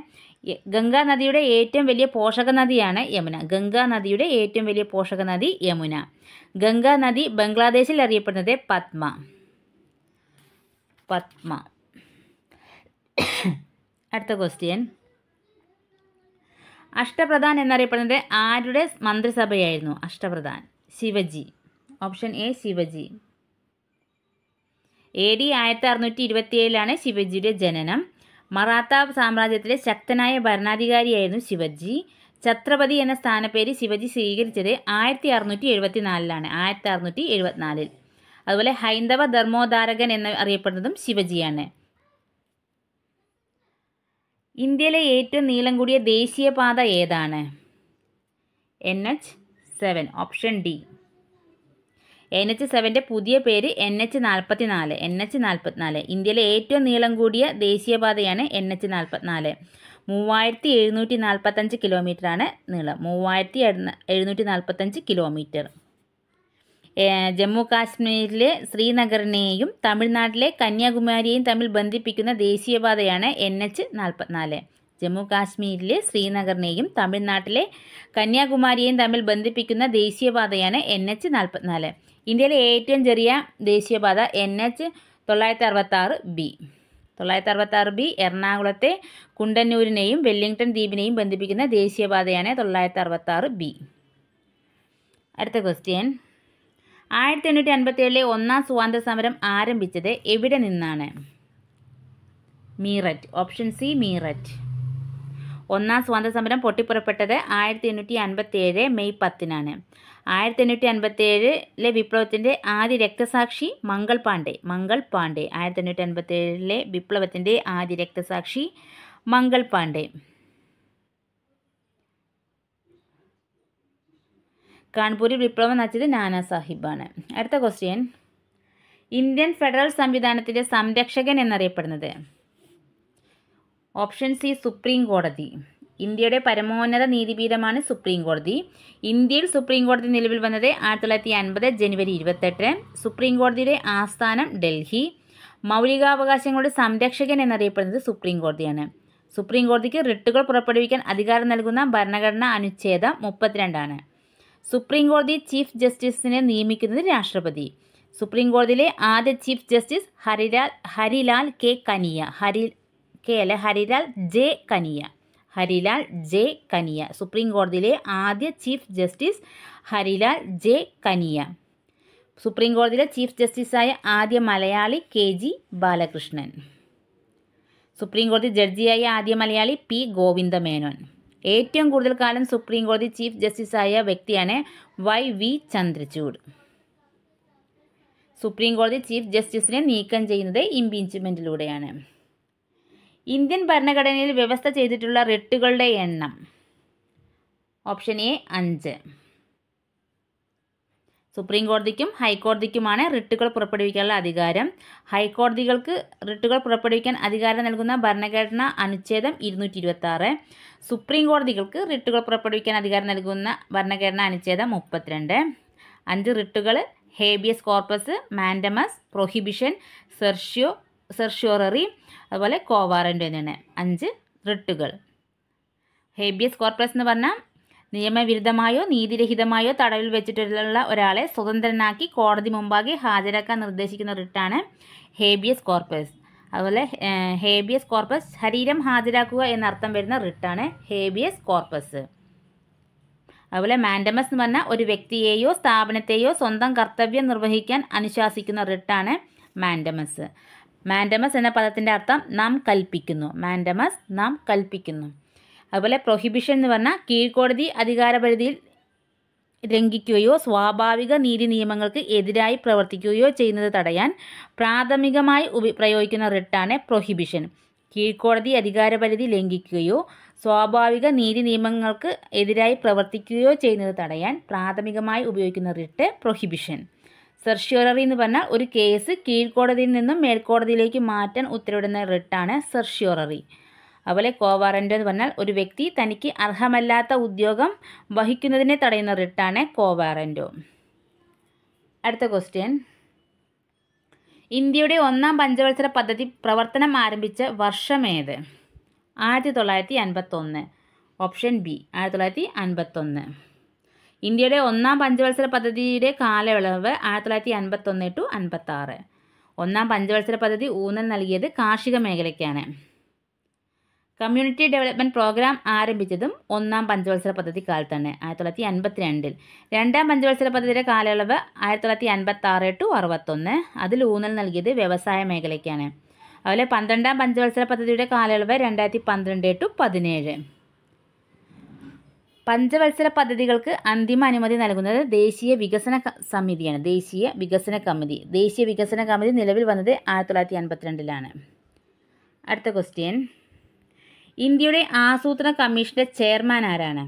[SPEAKER 1] ഗംഗാ നദിയുടെ ഏറ്റവും വലിയ പോഷക നദിയാണ് യമുന ഗംഗാ നദിയുടെ ഏറ്റവും വലിയ പോഷക നദി യമുന ഗംഗാ നദി ബംഗ്ലാദേശിൽ അറിയപ്പെടുന്നത് പത്മ പത്മ അടുത്ത ക്വസ്റ്റ്യൻ അഷ്ടപ്രധാൻ എന്നറിയപ്പെടുന്നത് ആരുടെ മന്ത്രിസഭയായിരുന്നു Ashtapradhan Shivaji option A Shivaji A D ആയിരത്തി അറുന്നൂറ്റി ഇരുപത്തിയേഴിലാണ് ശിവജിയുടെ ജനനം മറാത്ത സാമ്രാജ്യത്തിലെ ശക്തനായ ഭരണാധികാരിയായിരുന്നു ശിവജി ഛത്രപതി എന്ന സ്ഥാനപ്പേര് ശിവജി സ്വീകരിച്ചത് ആയിരത്തി അറുന്നൂറ്റി എഴുപത്തിനാലിലാണ് ആയിരത്തി അറുന്നൂറ്റി എഴുപത്തിനാലിൽ അതുപോലെ ഹൈന്ദവ ധർമ്മോദാരകൻ എന്ന് അറിയപ്പെടുന്നതും ശിവജിയാണ് ഇന്ത്യയിലെ ഏറ്റവും നീളം കൂടിയ ദേശീയപാത ഏതാണ് N H seven option D N H സെവൻ്റെ പുതിയ പേര് എൻ എച്ച് നാൽപ്പത്തി നാല് എൻ എച്ച് നാൽപ്പത്തിനാല് ഇന്ത്യയിലെ ഏറ്റവും നീളം കൂടിയ ദേശീയപാതയാണ് എൻ എച്ച് നാൽപ്പത്തിനാല് മൂവായിരത്തി എഴുന്നൂറ്റി നാൽപ്പത്തഞ്ച് കിലോമീറ്ററാണ് നീളം മൂവായിരത്തി എഴുന്നൂറ്റി നാൽപ്പത്തഞ്ച് കിലോമീറ്റർ ജമ്മു കാശ്മീരിലെ ശ്രീനഗറിനെയും തമിഴ്നാട്ടിലെ കന്യാകുമാരിയെയും തമ്മിൽ ബന്ധിപ്പിക്കുന്ന ദേശീയപാതയാണ് എൻ എച്ച് നാൽപ്പത്തിനാല് ജമ്മുകാശ്മീരിലെ ശ്രീനഗറിനെയും തമിഴ്നാട്ടിലെ കന്യാകുമാരിയെയും തമ്മിൽ ബന്ധിപ്പിക്കുന്ന ദേശീയപാതയാണ് എൻ എച്ച് നാൽപ്പത്തിനാല് ഇന്ത്യയിലെ ഏറ്റവും ചെറിയ ദേശീയപാത എൻ എച്ച് തൊള്ളായിരത്തി അറുപത്താറ് ബി തൊള്ളായിരത്തി അറുപത്താറ് ബി എറണാകുളത്തെ കുണ്ടന്നൂരിനെയും വെല്ലിങ്ടൺ ദ്വീപിനെയും ബന്ധിപ്പിക്കുന്ന ദേശീയപാതയാണ് തൊള്ളായിരത്തി അറുപത്താറ് ബി അടുത്ത ക്വസ്റ്റ്യൻ ആയിരത്തി എണ്ണൂറ്റി അൻപത്തിയേഴിലെ ഒന്നാം സ്വാതന്ത്ര്യ സമരം ആരംഭിച്ചത് എവിടെ നിന്നാണ് മീററ്റ് ഓപ്ഷൻ സി മീററ്റ് ഒന്നാം സ്വാതന്ത്ര്യസമരം പൊട്ടിപ്പുറപ്പെട്ടത് ആയിരത്തി എണ്ണൂറ്റി അൻപത്തി ഏഴ് മെയ് പത്തിനാണ് ആയിരത്തി എണ്ണൂറ്റി അൻപത്തി ഏഴിലെ വിപ്ലവത്തിൻ്റെ ആദ്യ രക്തസാക്ഷി മംഗൾ പാണ്ഡെ മംഗൾ പാണ്ഡെ ആയിരത്തി എണ്ണൂറ്റി അൻപത്തി ഏഴിലെ വിപ്ലവത്തിൻ്റെ ആദ്യ രക്തസാക്ഷി മംഗൾ പാണ്ഡെ കാൺപൂരിൽ വിപ്ലവം നയിച്ചത് നാനാ സാഹിബാണ് അടുത്ത ക്വസ്റ്റ്യൻ ഇന്ത്യൻ ഫെഡറൽ സംവിധാനത്തിൻ്റെ സംരക്ഷകൻ എന്നറിയപ്പെടുന്നത് ഓപ്ഷൻ സി സുപ്രീം കോടതി ഇന്ത്യയുടെ പരമോന്നത നീതിപീഠമാണ് സുപ്രീം കോടതി ഇന്ത്യയിൽ സുപ്രീം കോടതി നിലവിൽ വന്നത് ആയിരത്തി തൊള്ളായിരത്തി അൻപത് ജനുവരി ഇരുപത്തെട്ട് സുപ്രീം കോടതിയുടെ ആസ്ഥാനം ഡൽഹി മൗലികാവകാശങ്ങളുടെ സംരക്ഷകൻ എന്നറിയപ്പെടുന്നത് സുപ്രീം കോടതിയാണ് സുപ്രീം കോടതിക്ക് റിട്ടുകൾ പുറപ്പെടുവിക്കാൻ അധികാരം നൽകുന്ന ഭരണഘടനാ അനുച്ഛേദം മുപ്പത്തിരണ്ടാണ് സുപ്രീം കോടതി ചീഫ് ജസ്റ്റിസിനെ നിയമിക്കുന്നത് രാഷ്ട്രപതി സുപ്രീം കോടതിയിലെ ആദ്യ chief justice Harilal Harilal K Kania Hari K അല്ലെ Harilal J Kania Harilal J Kania supreme കോടതിയിലെ ആദ്യ chief justice Harilal J Kania supreme കോടതിയിലെ ചീഫ് ജസ്റ്റിസായ ആദ്യ Malayali K G Balakrishnan supreme കോടതി ജഡ്ജിയായ ആദ്യ മലയാളി പി ഗോവിന്ദ മേനോൻ ഏറ്റവും കൂടുതൽ കാലം സുപ്രീം കോടതി ചീഫ് ജസ്റ്റിസായ വ്യക്തിയാണ് വൈ വി ചന്ദ്രചൂഡ് സുപ്രീം കോടതി ചീഫ് ജസ്റ്റിസിനെ നീക്കം ചെയ്യുന്നത് ഇംപീച്ച്മെൻറ്റിലൂടെയാണ് ഇന്ത്യൻ ഭരണഘടനയിൽ വ്യവസ്ഥ ചെയ്തിട്ടുള്ള റിട്ടുകളുടെ എണ്ണം ഓപ്ഷൻ എ അഞ്ച് സുപ്രീം കോടതിക്കും ഹൈക്കോടതിക്കുമാണ് റിട്ടുകൾ പുറപ്പെടുവിക്കാനുള്ള അധികാരം ഹൈക്കോടതികൾക്ക് റിട്ടുകൾ പുറപ്പെടുവിക്കാൻ അധികാരം നൽകുന്ന ഭരണഘടനാ അനുച്ഛേദം ഇരുന്നൂറ്റി ഇരുപത്താറ് സുപ്രീം കോടതികൾക്ക് റിട്ടുകൾ പുറപ്പെടുവിക്കാൻ അധികാരം നൽകുന്ന ഭരണഘടനാ അനുച്ഛേദം മുപ്പത്തിരണ്ട് അഞ്ച് റിട്ടുകൾ habeas corpus mandamus prohibition certio certiorari അതുപോലെ കോവാറൻ്റെ തന്നെയാണ് അഞ്ച് റിട്ടുകൾ ഹേബിയസ് കോർപ്പസ് എന്ന് പറഞ്ഞാൽ നിയമവിരുദ്ധമായോ നീതിരഹിതമായോ തടവിൽ വെച്ചിട്ടുള്ള ഒരാളെ സ്വതന്ത്രനാക്കി കോടതി മുമ്പാകെ ഹാജരാക്കാൻ നിർദ്ദേശിക്കുന്ന റിട്ടാണ് ഹേബിയസ് കോർപ്പസ് അതുപോലെ ഹേബിയസ് കോർപ്പസ് ശരീരം ഹാജരാക്കുക എന്നർത്ഥം വരുന്ന റിട്ടാണ് ഹേബിയസ് കോർപ്പസ് അതുപോലെ മാൻഡമസ് എന്ന് പറഞ്ഞാൽ ഒരു വ്യക്തിയെയോ സ്ഥാപനത്തെയോ സ്വന്തം കർത്തവ്യം നിർവഹിക്കാൻ അനുശാസിക്കുന്ന റിട്ടാണ് മാൻഡമസ് മാൻഡമസ് എന്ന പദത്തിൻ്റെ അർത്ഥം നാം കൽപ്പിക്കുന്നു മാൻഡമസ് നാം കൽപ്പിക്കുന്നു അതുപോലെ പ്രൊഹിബിഷൻ എന്ന് പറഞ്ഞാൽ കീഴ്ക്കോടതി അധികാരപരിധിയിൽ ലംഘിക്കുകയോ സ്വാഭാവിക നീതി നിയമങ്ങൾക്ക് എതിരായി പ്രവർത്തിക്കുകയോ ചെയ്യുന്നത് തടയാൻ പ്രാഥമികമായി ഉപ പ്രയോഗിക്കുന്ന റിട്ടാണ് പ്രൊഹിബിഷൻ കീഴ്ക്കോടതി അധികാരപരിധി ലംഘിക്കുകയോ സ്വാഭാവിക നീതി നിയമങ്ങൾക്ക് എതിരായി പ്രവർത്തിക്കുകയോ ചെയ്യുന്നത് തടയാൻ പ്രാഥമികമായി ഉപയോഗിക്കുന്ന റിട്ട് പ്രൊഹിബിഷൻ സെർഷ്യോററി എന്ന് പറഞ്ഞാൽ ഒരു കേസ് കീഴ്ക്കോടതിയിൽ നിന്നും മേൽക്കോടതിയിലേക്ക് മാറ്റാൻ ഉത്തരവിടുന്ന റിട്ടാണ് സെർഷ്യോററി അതുപോലെ കോവാറൻ്റ് എന്ന് പറഞ്ഞാൽ ഒരു വ്യക്തി തനിക്ക് അർഹമല്ലാത്ത ഉദ്യോഗം വഹിക്കുന്നതിനെ തടയുന്ന റിട്ടാണ് കോവാറൻ്റോ അടുത്ത ക്വസ്റ്റ്യൻ ഇന്ത്യയുടെ ഒന്നാം പഞ്ചവത്സര പദ്ധതി പ്രവർത്തനം ആരംഭിച്ച വർഷമേത് ആയിരത്തി തൊള്ളായിരത്തി അൻപത്തൊന്ന് ഓപ്ഷൻ ബി ആയിരത്തി തൊള്ളായിരത്തി അൻപത്തൊന്ന് ഇന്ത്യയുടെ ഒന്നാം പഞ്ചവത്സര പദ്ധതിയുടെ കാലയളവ് ആയിരത്തി തൊള്ളായിരത്തി അൻപത്തി ഒന്ന് ടു അൻപത്തി ആറ് ഒന്നാം പഞ്ചവത്സര പദ്ധതി ഊന്നൽ നൽകിയത് കാർഷിക മേഖലയ്ക്കാണ് കമ്മ്യൂണിറ്റി ഡെവലപ്മെൻറ്റ് പ്രോഗ്രാം ആരംഭിച്ചതും ഒന്നാം പഞ്ചവത്സര പദ്ധതി കാലത്താണ് ആയിരത്തി തൊള്ളായിരത്തി അൻപത്തി രണ്ടിൽ രണ്ടാം പഞ്ചവത്സര പദ്ധതിയുടെ കാലയളവ് ആയിരത്തി തൊള്ളായിരത്തി അൻപത്തി ആറ് ടു അറുപത്തൊന്ന് അതിൽ ഊന്നൽ നൽകിയത് വ്യവസായ മേഖലയ്ക്കാണ് അതുപോലെ പന്ത്രണ്ടാം പഞ്ചവത്സര പദ്ധതിയുടെ കാലയളവ് രണ്ടായിരത്തി പന്ത്രണ്ട് ടു പതിനേഴ് പഞ്ചവത്സര പദ്ധതികൾക്ക് അന്തിമ അനുമതി നൽകുന്നത് ദേശീയ വികസന സമിതിയാണ് ദേശീയ വികസന കമ്മിതി ദേശീയ വികസന കമ്മിതി നിലവിൽ വന്നത് ആയിരത്തി തൊള്ളായിരത്തി അൻപത്തിരണ്ടിലാണ് അടുത്ത ക്വസ്റ്റ്യൻ ഇന്ത്യയുടെ ആസൂത്രണ കമ്മീഷൻ്റെ ചെയർമാൻ ആരാണ്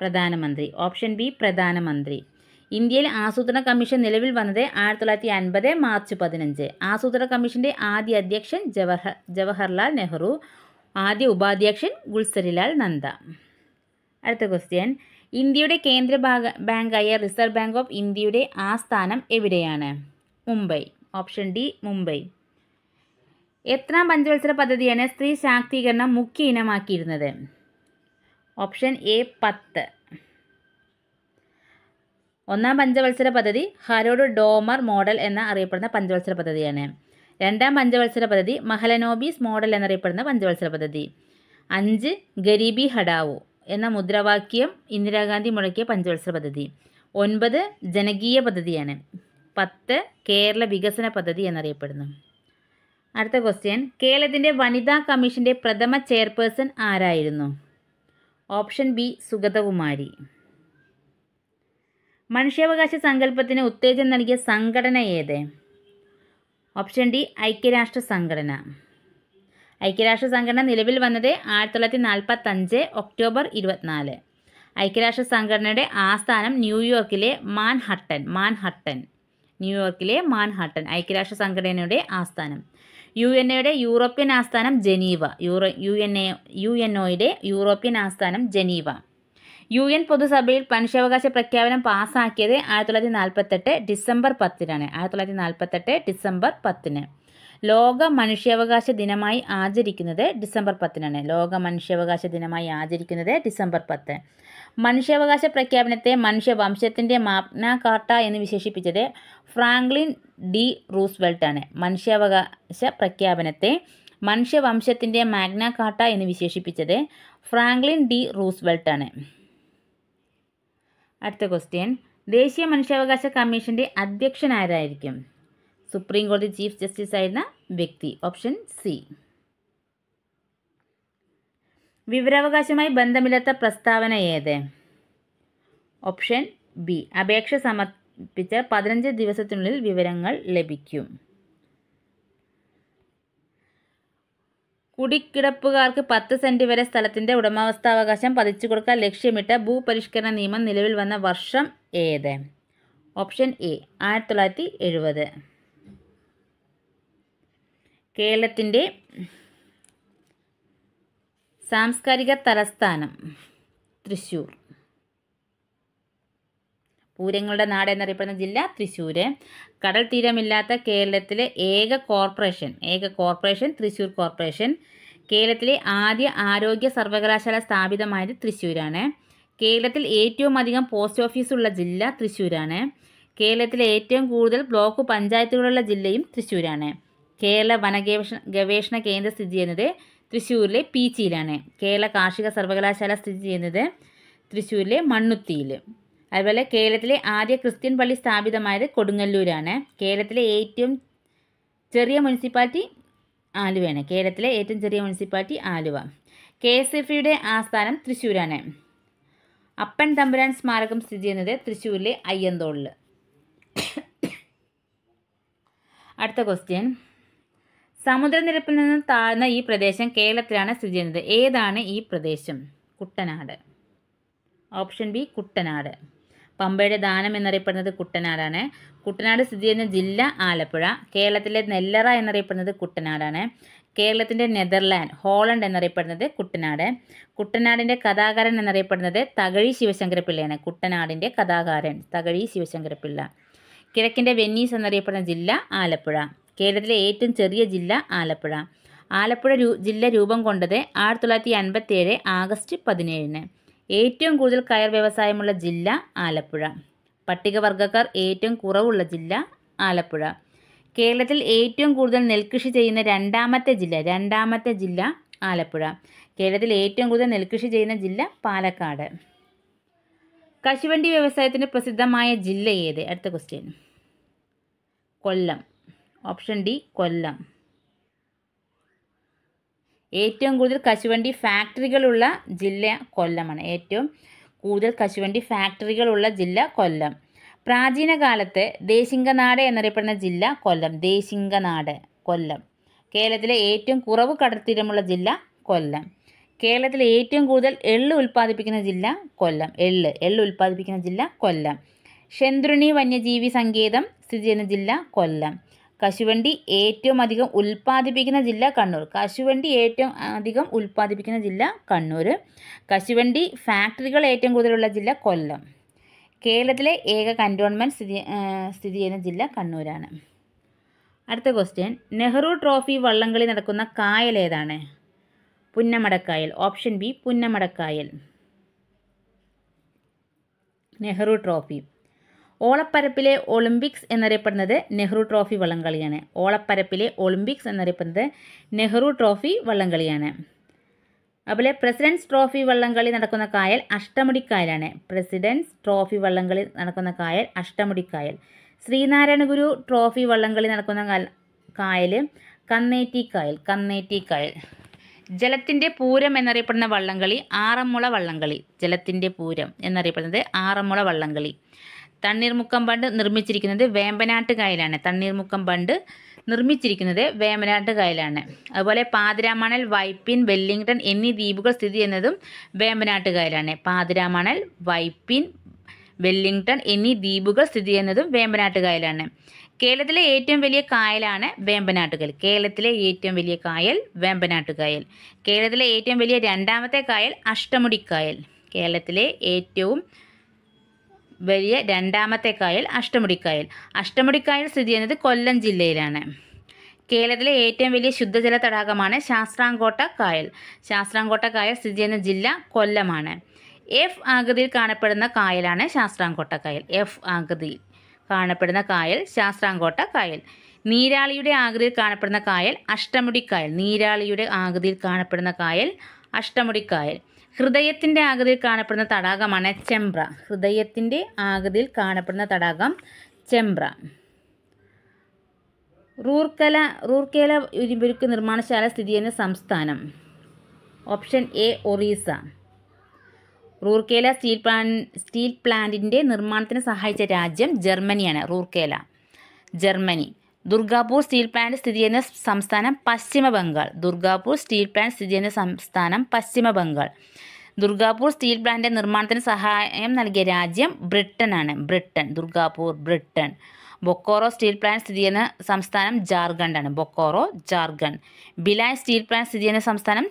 [SPEAKER 1] പ്രധാനമന്ത്രി ഓപ്ഷൻ ബി പ്രധാനമന്ത്രി ഇന്ത്യയിൽ ആസൂത്രണ കമ്മീഷൻ നിലവിൽ വന്നത് ആയിരത്തി തൊള്ളായിരത്തി അൻപത് മാർച്ച് പതിനഞ്ച് ആസൂത്രണ കമ്മീഷൻ്റെ ആദ്യ അധ്യക്ഷൻ ജവഹർ ജവഹർലാൽ നെഹ്റു ആദ്യ ഉപാധ്യക്ഷൻ ഗുൽസരിലാൽ നന്ദ അടുത്ത ക്വസ്റ്റ്യൻ ഇന്ത്യയുടെ കേന്ദ്ര ബാങ്ക് ബാങ്കായ റിസർവ് ബാങ്ക് ഓഫ് ഇന്ത്യയുടെ ആസ്ഥാനം എവിടെയാണ് മുംബൈ ഓപ്ഷൻ ഡി മുംബൈ എത്രാം പഞ്ചവത്സര പദ്ധതിയാണ് സ്ത്രീ ശാക്തീകരണം മുഖ്യ ഇനമാക്കിയിരുന്നത് ഓപ്ഷൻ എ പത്ത് ഒന്നാം പഞ്ചവത്സര പദ്ധതി ഹരോഡ് ഡോമർ മോഡൽ എന്ന അറിയപ്പെടുന്ന പഞ്ചവത്സര പദ്ധതിയാണ് രണ്ടാം പഞ്ചവത്സര പദ്ധതി മഹലനോബീസ് മോഡൽ എന്നറിയപ്പെടുന്ന പഞ്ചവത്സര പദ്ധതി അഞ്ച് ഗരീബി ഹഡാവോ എന്ന മുദ്രാവാക്യം ഇന്ദിരാഗാന്ധി മുടക്കിയ പഞ്ചവത്സര പദ്ധതി ഒൻപത് ജനകീയ പദ്ധതിയാണ് പത്ത് കേരള വികസന പദ്ധതി എന്നറിയപ്പെടുന്നു അടുത്ത ക്വസ്റ്റ്യൻ കേരളത്തിൻ്റെ വനിതാ കമ്മീഷൻ്റെ പ്രഥമ ചെയർപേഴ്സൺ ആരായിരുന്നു ഓപ്ഷൻ ബി സുഗതകുമാരി മനുഷ്യാവകാശ സങ്കല്പത്തിന് ഉത്തേജനം നൽകിയ സംഘടന ഏത് ഓപ്ഷൻ ഡി ഐക്യരാഷ്ട്ര സംഘടന ഐക്യരാഷ്ട്ര സംഘടന നിലവിൽ വന്നത് ആയിരത്തി തൊള്ളായിരത്തി നാൽപ്പത്തി അഞ്ച് ഒക്ടോബർ ഇരുപത്തിനാല് ഐക്യരാഷ്ട്ര സംഘടനയുടെ ആസ്ഥാനം ന്യൂയോർക്കിലെ മാൻഹട്ടൻ മാൻഹട്ടൻ ന്യൂയോർക്കിലെ മാൻഹട്ടൻ ഐക്യരാഷ്ട്ര സംഘടനയുടെ ആസ്ഥാനം യു എൻ എയുടെ യൂറോപ്യൻ ആസ്ഥാനം Geneva euro U N A U N ഒയുടെ യൂറോപ്യൻ ആസ്ഥാനം ജനീവ യു എൻ പൊതുസഭയിൽ മനുഷ്യാവകാശ പ്രഖ്യാപനം പാസ്സാക്കിയത് ആയിരത്തി തൊള്ളായിരത്തി നാൽപ്പത്തെട്ട് ഡിസംബർ പത്തിനാണ് ആയിരത്തി തൊള്ളായിരത്തി നാൽപ്പത്തെട്ട് ഡിസംബർ പത്തിന് ലോക മനുഷ്യാവകാശ ദിനമായി ആചരിക്കുന്നത് ഡിസംബർ പത്തിനാണ് ലോക മനുഷ്യാവകാശ ദിനമായി ആചരിക്കുന്നത് ഡിസംബർ പത്ത് മനുഷ്യാവകാശ പ്രഖ്യാപനത്തെ മനുഷ്യവംശത്തിൻ്റെ മാഗ്ന കാർട്ട എന്ന് വിശേഷിപ്പിച്ചത് ഫ്രാങ്ക്ലിൻ ഡി റൂസ്വെൽട്ടാണ് മനുഷ്യാവകാശ പ്രഖ്യാപനത്തെ മനുഷ്യവംശത്തിൻ്റെ മാഗ്ന കാർട്ട എന്ന് വിശേഷിപ്പിച്ചത് ഫ്രാങ്ക്ലിൻ ഡി റൂസ്വെൽട്ടാണ് അടുത്ത ക്വസ്റ്റ്യൻ ദേശീയ മനുഷ്യാവകാശ കമ്മീഷൻ്റെ അധ്യക്ഷൻ ആരായിരിക്കും സുപ്രീം കോടതി ചീഫ് ജസ്റ്റിസ് ആയിരുന്ന വ്യക്തി ഓപ്ഷൻ സി വിവരാവകാശവുമായി ബന്ധമില്ലാത്ത പ്രസ്താവന ഏത് ഓപ്ഷൻ ബി അപേക്ഷ സമർപ്പിച്ച പതിനഞ്ച് ദിവസത്തിനുള്ളിൽ വിവരങ്ങൾ ലഭിക്കും കുടിക്കിടപ്പുകാർക്ക് പത്ത് സെന്റ് വരെ സ്ഥലത്തിൻ്റെ ഉടമാവസ്ഥാവകാശം പതിച്ചു കൊടുക്കാൻ ലക്ഷ്യമിട്ട ഭൂപരിഷ്കരണ നിയമം നിലവിൽ വന്ന വർഷം ഏത് ഓപ്ഷൻ എ ആയിരത്തി തൊള്ളായിരത്തി എഴുപത് കേരളത്തിൻ്റെ സാംസ്കാരിക തലസ്ഥാനം തൃശ്ശൂർ പൂരങ്ങളുടെ നാട് എന്നറിയപ്പെടുന്ന ജില്ല തൃശ്ശൂർ കടൽ തീരമില്ലാത്ത കേരളത്തിലെ ഏക കോർപ്പറേഷൻ ഏക കോർപ്പറേഷൻ തൃശ്ശൂർ കോർപ്പറേഷൻ കേരളത്തിലെ ആദ്യ ആരോഗ്യ സർവകലാശാല സ്ഥാപിതമായത് തൃശ്ശൂരാണ് കേരളത്തിൽ ഏറ്റവും അധികം പോസ്റ്റ് ഓഫീസുള്ള ജില്ല തൃശ്ശൂരാണ് കേരളത്തിലെ ഏറ്റവും കൂടുതൽ ബ്ലോക്ക് പഞ്ചായത്തുകളുള്ള ജില്ലയും തൃശ്ശൂരാണ് കേരള വനഗവേഷണ ഗവേഷണ കേന്ദ്രം സ്ഥിതി ചെയ്യുന്നത് തൃശ്ശൂരിലെ പീച്ചിയിലാണ് കേരള കാർഷിക സർവകലാശാല സ്ഥിതി ചെയ്യുന്നത് തൃശ്ശൂരിലെ മണ്ണുത്തിയിൽ അതുപോലെ കേരളത്തിലെ ആദ്യ ക്രിസ്ത്യൻ പള്ളി സ്ഥാപിതമായത് കൊടുങ്ങല്ലൂരാണ് കേരളത്തിലെ ഏറ്റവും ചെറിയ മുനിസിപ്പാലിറ്റി ആലുവയാണ് കേരളത്തിലെ ഏറ്റവും ചെറിയ municipality Aluva K S F ഇയുടെ ആസ്ഥാനം തൃശ്ശൂരാണ് അപ്പൻ തമ്പുരാൻ സ്മാരകം സ്ഥിതി ചെയ്യുന്നത് തൃശ്ശൂരിലെ അയ്യന്തോളിൽ അടുത്ത ക്വസ്റ്റ്യൻ സമുദ്രനിരപ്പിൽ നിന്ന് താഴ്ന്ന ഈ പ്രദേശം കേരളത്തിലാണ് സ്ഥിതി ചെയ്യുന്നത് ഏതാണ് ഈ പ്രദേശം കുട്ടനാട് ഓപ്ഷൻ ബി കുട്ടനാട് പമ്പയുടെ ദാനം എന്നറിയപ്പെടുന്നത് കുട്ടനാടാണ് കുട്ടനാട് സ്ഥിതി ചെയ്യുന്ന ജില്ല ആലപ്പുഴ കേരളത്തിലെ നെല്ലറ എന്നറിയപ്പെടുന്നത് കുട്ടനാടാണ് കേരളത്തിൻ്റെ നെതർലാൻഡ് ഹോളണ്ട് എന്നറിയപ്പെടുന്നത് കുട്ടനാട് കുട്ടനാടിൻ്റെ കഥാകാരൻ എന്നറിയപ്പെടുന്നത് തകഴി ശിവശങ്കരപ്പിള്ളയാണ് കുട്ടനാടിൻ്റെ കഥാകാരൻ തകഴി ശിവശങ്കരപ്പിള്ള കിഴക്കിൻ്റെ വെന്നീസ് എന്നറിയപ്പെടുന്ന ജില്ല ആലപ്പുഴ കേരളത്തിലെ ഏറ്റവും ചെറിയ ജില്ല ആലപ്പുഴ ആലപ്പുഴ ജില്ല രൂപം കൊണ്ടത് ആയിരത്തി തൊള്ളായിരത്തി ഏഴ് ആഗസ്റ്റ് പതിനേഴിന് ഏറ്റവും കൂടുതൽ കയർ വ്യവസായമുള്ള ജില്ല ആലപ്പുഴ പട്ടികവർഗ്ഗക്കാർ ഏറ്റവും കുറവുള്ള ജില്ല ആലപ്പുഴ കേരളത്തിൽ ഏറ്റവും കൂടുതൽ നെൽകൃഷി ചെയ്യുന്ന രണ്ടാമത്തെ ജില്ല രണ്ടാമത്തെ ജില്ല ആലപ്പുഴ കേരളത്തിൽ ഏറ്റവും കൂടുതൽ നെൽകൃഷി ചെയ്യുന്ന ജില്ല പാലക്കാട് കശുവണ്ടി വ്യവസായത്തിന് പ്രസിദ്ധമായ ജില്ല ഏത് അടുത്ത question Kollam option D Kollam ഏറ്റവും കൂടുതൽ കശുവണ്ടി ഫാക്ടറികളുള്ള ജില്ല കൊല്ലമാണ് ഏറ്റവും കൂടുതൽ കശുവണ്ടി ഫാക്ടറികളുള്ള ജില്ല കൊല്ലം പ്രാചീന കാലത്ത് ദേശിംഗനാട് എന്നറിയപ്പെടുന്ന ജില്ല കൊല്ലം ദേശിംഗനാട് കൊല്ലം കേരളത്തിലെ ഏറ്റവും കുറവ് കടൽത്തീരമുള്ള ജില്ല കൊല്ലം കേരളത്തിലെ ഏറ്റവും കൂടുതൽ എള്ള് ഉൽപ്പാദിപ്പിക്കുന്ന ജില്ല കൊല്ലം എള്ള് എള്ള് ഉൽപ്പാദിപ്പിക്കുന്ന ജില്ല കൊല്ലം ഷെന്ത്രുണി വന്യജീവി സങ്കേതം സ്ഥിതി ചെയ്യുന്ന ജില്ല കൊല്ലം കശുവണ്ടി ഏറ്റവും അധികം ഉൽപ്പാദിപ്പിക്കുന്ന ജില്ല കണ്ണൂർ കശുവണ്ടി ഏറ്റവും അധികം ഉൽപ്പാദിപ്പിക്കുന്ന ജില്ല കണ്ണൂർ കശുവണ്ടി ഫാക്ടറികൾ ഏറ്റവും കൂടുതലുള്ള ജില്ല കൊല്ലം കേരളത്തിലെ ഏക കൻ്റോൺമെൻറ്റ് സ്ഥിതി സ്ഥിതി ചെയ്യുന്ന ജില്ല കണ്ണൂരാണ് അടുത്ത ക്വസ്റ്റ്യൻ നെഹ്റു ട്രോഫി വള്ളംകളി നടക്കുന്ന കായൽ ഏതാണ് പുന്നമടക്കായൽ ഓപ്ഷൻ ബി പുന്നമടക്കായൽ നെഹ്റു ട്രോഫി ഓളപ്പരപ്പിലെ ഒളിമ്പിക്സ് എന്നറിയപ്പെടുന്നത് നെഹ്റു ട്രോഫി വള്ളംകളിയാണ് ഓളപ്പരപ്പിലെ ഒളിമ്പിക്സ് എന്നറിയപ്പെടുന്നത് നെഹ്റു ട്രോഫി വള്ളംകളിയാണ് അതുപോലെ പ്രസിഡൻസ് ട്രോഫി വള്ളംകളി നടക്കുന്ന കായൽ അഷ്ടമുടിക്കായലാണ് പ്രസിഡൻസ് ട്രോഫി വള്ളംകളി നടക്കുന്ന കായൽ അഷ്ടമുടിക്കായൽ ശ്രീനാരായണഗുരു ഗുരു ട്രോഫി വള്ളംകളി നടക്കുന്ന കായൽ കന്നേറ്റിക്കായൽ കായൽ ജലത്തിൻ്റെ പൂരം എന്നറിയപ്പെടുന്ന വള്ളംകളി ആറന്മുള വള്ളംകളി ജലത്തിൻ്റെ പൂരം എന്നറിയപ്പെടുന്നത് ആറന്മുള വള്ളംകളി തണ്ണീർമുക്കം ബണ്ട് നിർമ്മിച്ചിരിക്കുന്നത് വേമ്പനാട്ട് കായലാണ് തണ്ണീർമുക്കം ബണ്ട് നിർമ്മിച്ചിരിക്കുന്നത് വേമ്പനാട്ട് കായലാണ് അതുപോലെ പാതിരാമണൽ വൈപ്പിൻ വെല്ലിംഗ്ടൺ എന്നീ ദ്വീപുകൾ സ്ഥിതി ചെയ്യുന്നതും വേമ്പനാട്ട് കായലാണ് പാതിരാമണൽ വൈപ്പിൻ വെല്ലിംഗ്ടൺ എന്നീ ദ്വീപുകൾ സ്ഥിതി ചെയ്യുന്നതും വേമ്പനാട്ട് കായലാണ് കേരളത്തിലെ ഏറ്റവും വലിയ കായലാണ് വേമ്പനാട്ട് കായൽ കേരളത്തിലെ ഏറ്റവും വലിയ കായൽ വേമ്പനാട്ട് കായൽ കേരളത്തിലെ ഏറ്റവും വലിയ രണ്ടാമത്തെ കായൽ അഷ്ടമുടിക്കായൽ കേരളത്തിലെ ഏറ്റവും വലിയ രണ്ടാമത്തെ കായൽ അഷ്ടമുടിക്കായൽ അഷ്ടമുടിക്കായൽ സ്ഥിതി ചെയ്യുന്നത് കൊല്ലം ജില്ലയിലാണ് കേരളത്തിലെ ഏറ്റവും വലിയ ശുദ്ധജല തടാകമാണ് ശാസ്ത്രാങ്കോട്ട കായൽ ശാസ്ത്രാങ്കോട്ട കായൽ സ്ഥിതി ചെയ്യുന്ന ജില്ല കൊല്ലമാണ് എഫ് ആകൃതിയിൽ കാണപ്പെടുന്ന കായലാണ് ശാസ്ത്രാങ്കോട്ട കായൽ എഫ് ആകൃതിയിൽ കാണപ്പെടുന്ന കായൽ ശാസ്ത്രാങ്കോട്ട കായൽ നീരാളിയുടെ ആകൃതിയിൽ കാണപ്പെടുന്ന കായൽ അഷ്ടമുടി കായൽ നീരാളിയുടെ ആകൃതിയിൽ കാണപ്പെടുന്ന കായൽ അഷ്ടമുടി കായൽ ഹൃദയത്തിൻ്റെ ആകൃതിയിൽ കാണപ്പെടുന്ന തടാകമാണ് ചെമ്പ്ര ഹൃദയത്തിൻ്റെ ആകൃതിയിൽ കാണപ്പെടുന്ന തടാകം ചെമ്പ്ര റൂർക്കല റൂർക്കേല ഇരുമ്പുരുക്ക് നിർമ്മാണശാല സ്ഥിതി ചെയ്യുന്ന സംസ്ഥാനം option A Orissa Rourkela steel plant steel പ്ലാന്റിൻ്റെ നിർമ്മാണത്തിന് സഹായിച്ച രാജ്യം ജർമ്മനിയാണ് Rourkela Germany Durgapur steel plant സ്ഥിതി ചെയ്യുന്ന സംസ്ഥാനം പശ്ചിമ ബംഗാൾ ദുർഗാപൂർ സ്റ്റീൽ പ്ലാന്റ് സ്ഥിതി ചെയ്യുന്ന സംസ്ഥാനം പശ്ചിമ ബംഗാൾ ദുർഗാപൂർ സ്റ്റീൽ പ്ലാന്റ് നിർമ്മാണത്തിന് സഹായം നൽകിയ രാജ്യം ബ്രിട്ടനാണ് Britain Durgapur Britain Bokaro steel plant സ്ഥിതി ചെയ്യുന്ന സംസ്ഥാനം ജാർഖണ്ഡാണ് ബൊക്കോറോ ജാർഖണ്ഡ് ബിലായ് സ്റ്റീൽ പ്ലാന്റ് സ്ഥിതി ചെയ്യുന്ന സംസ്ഥാനം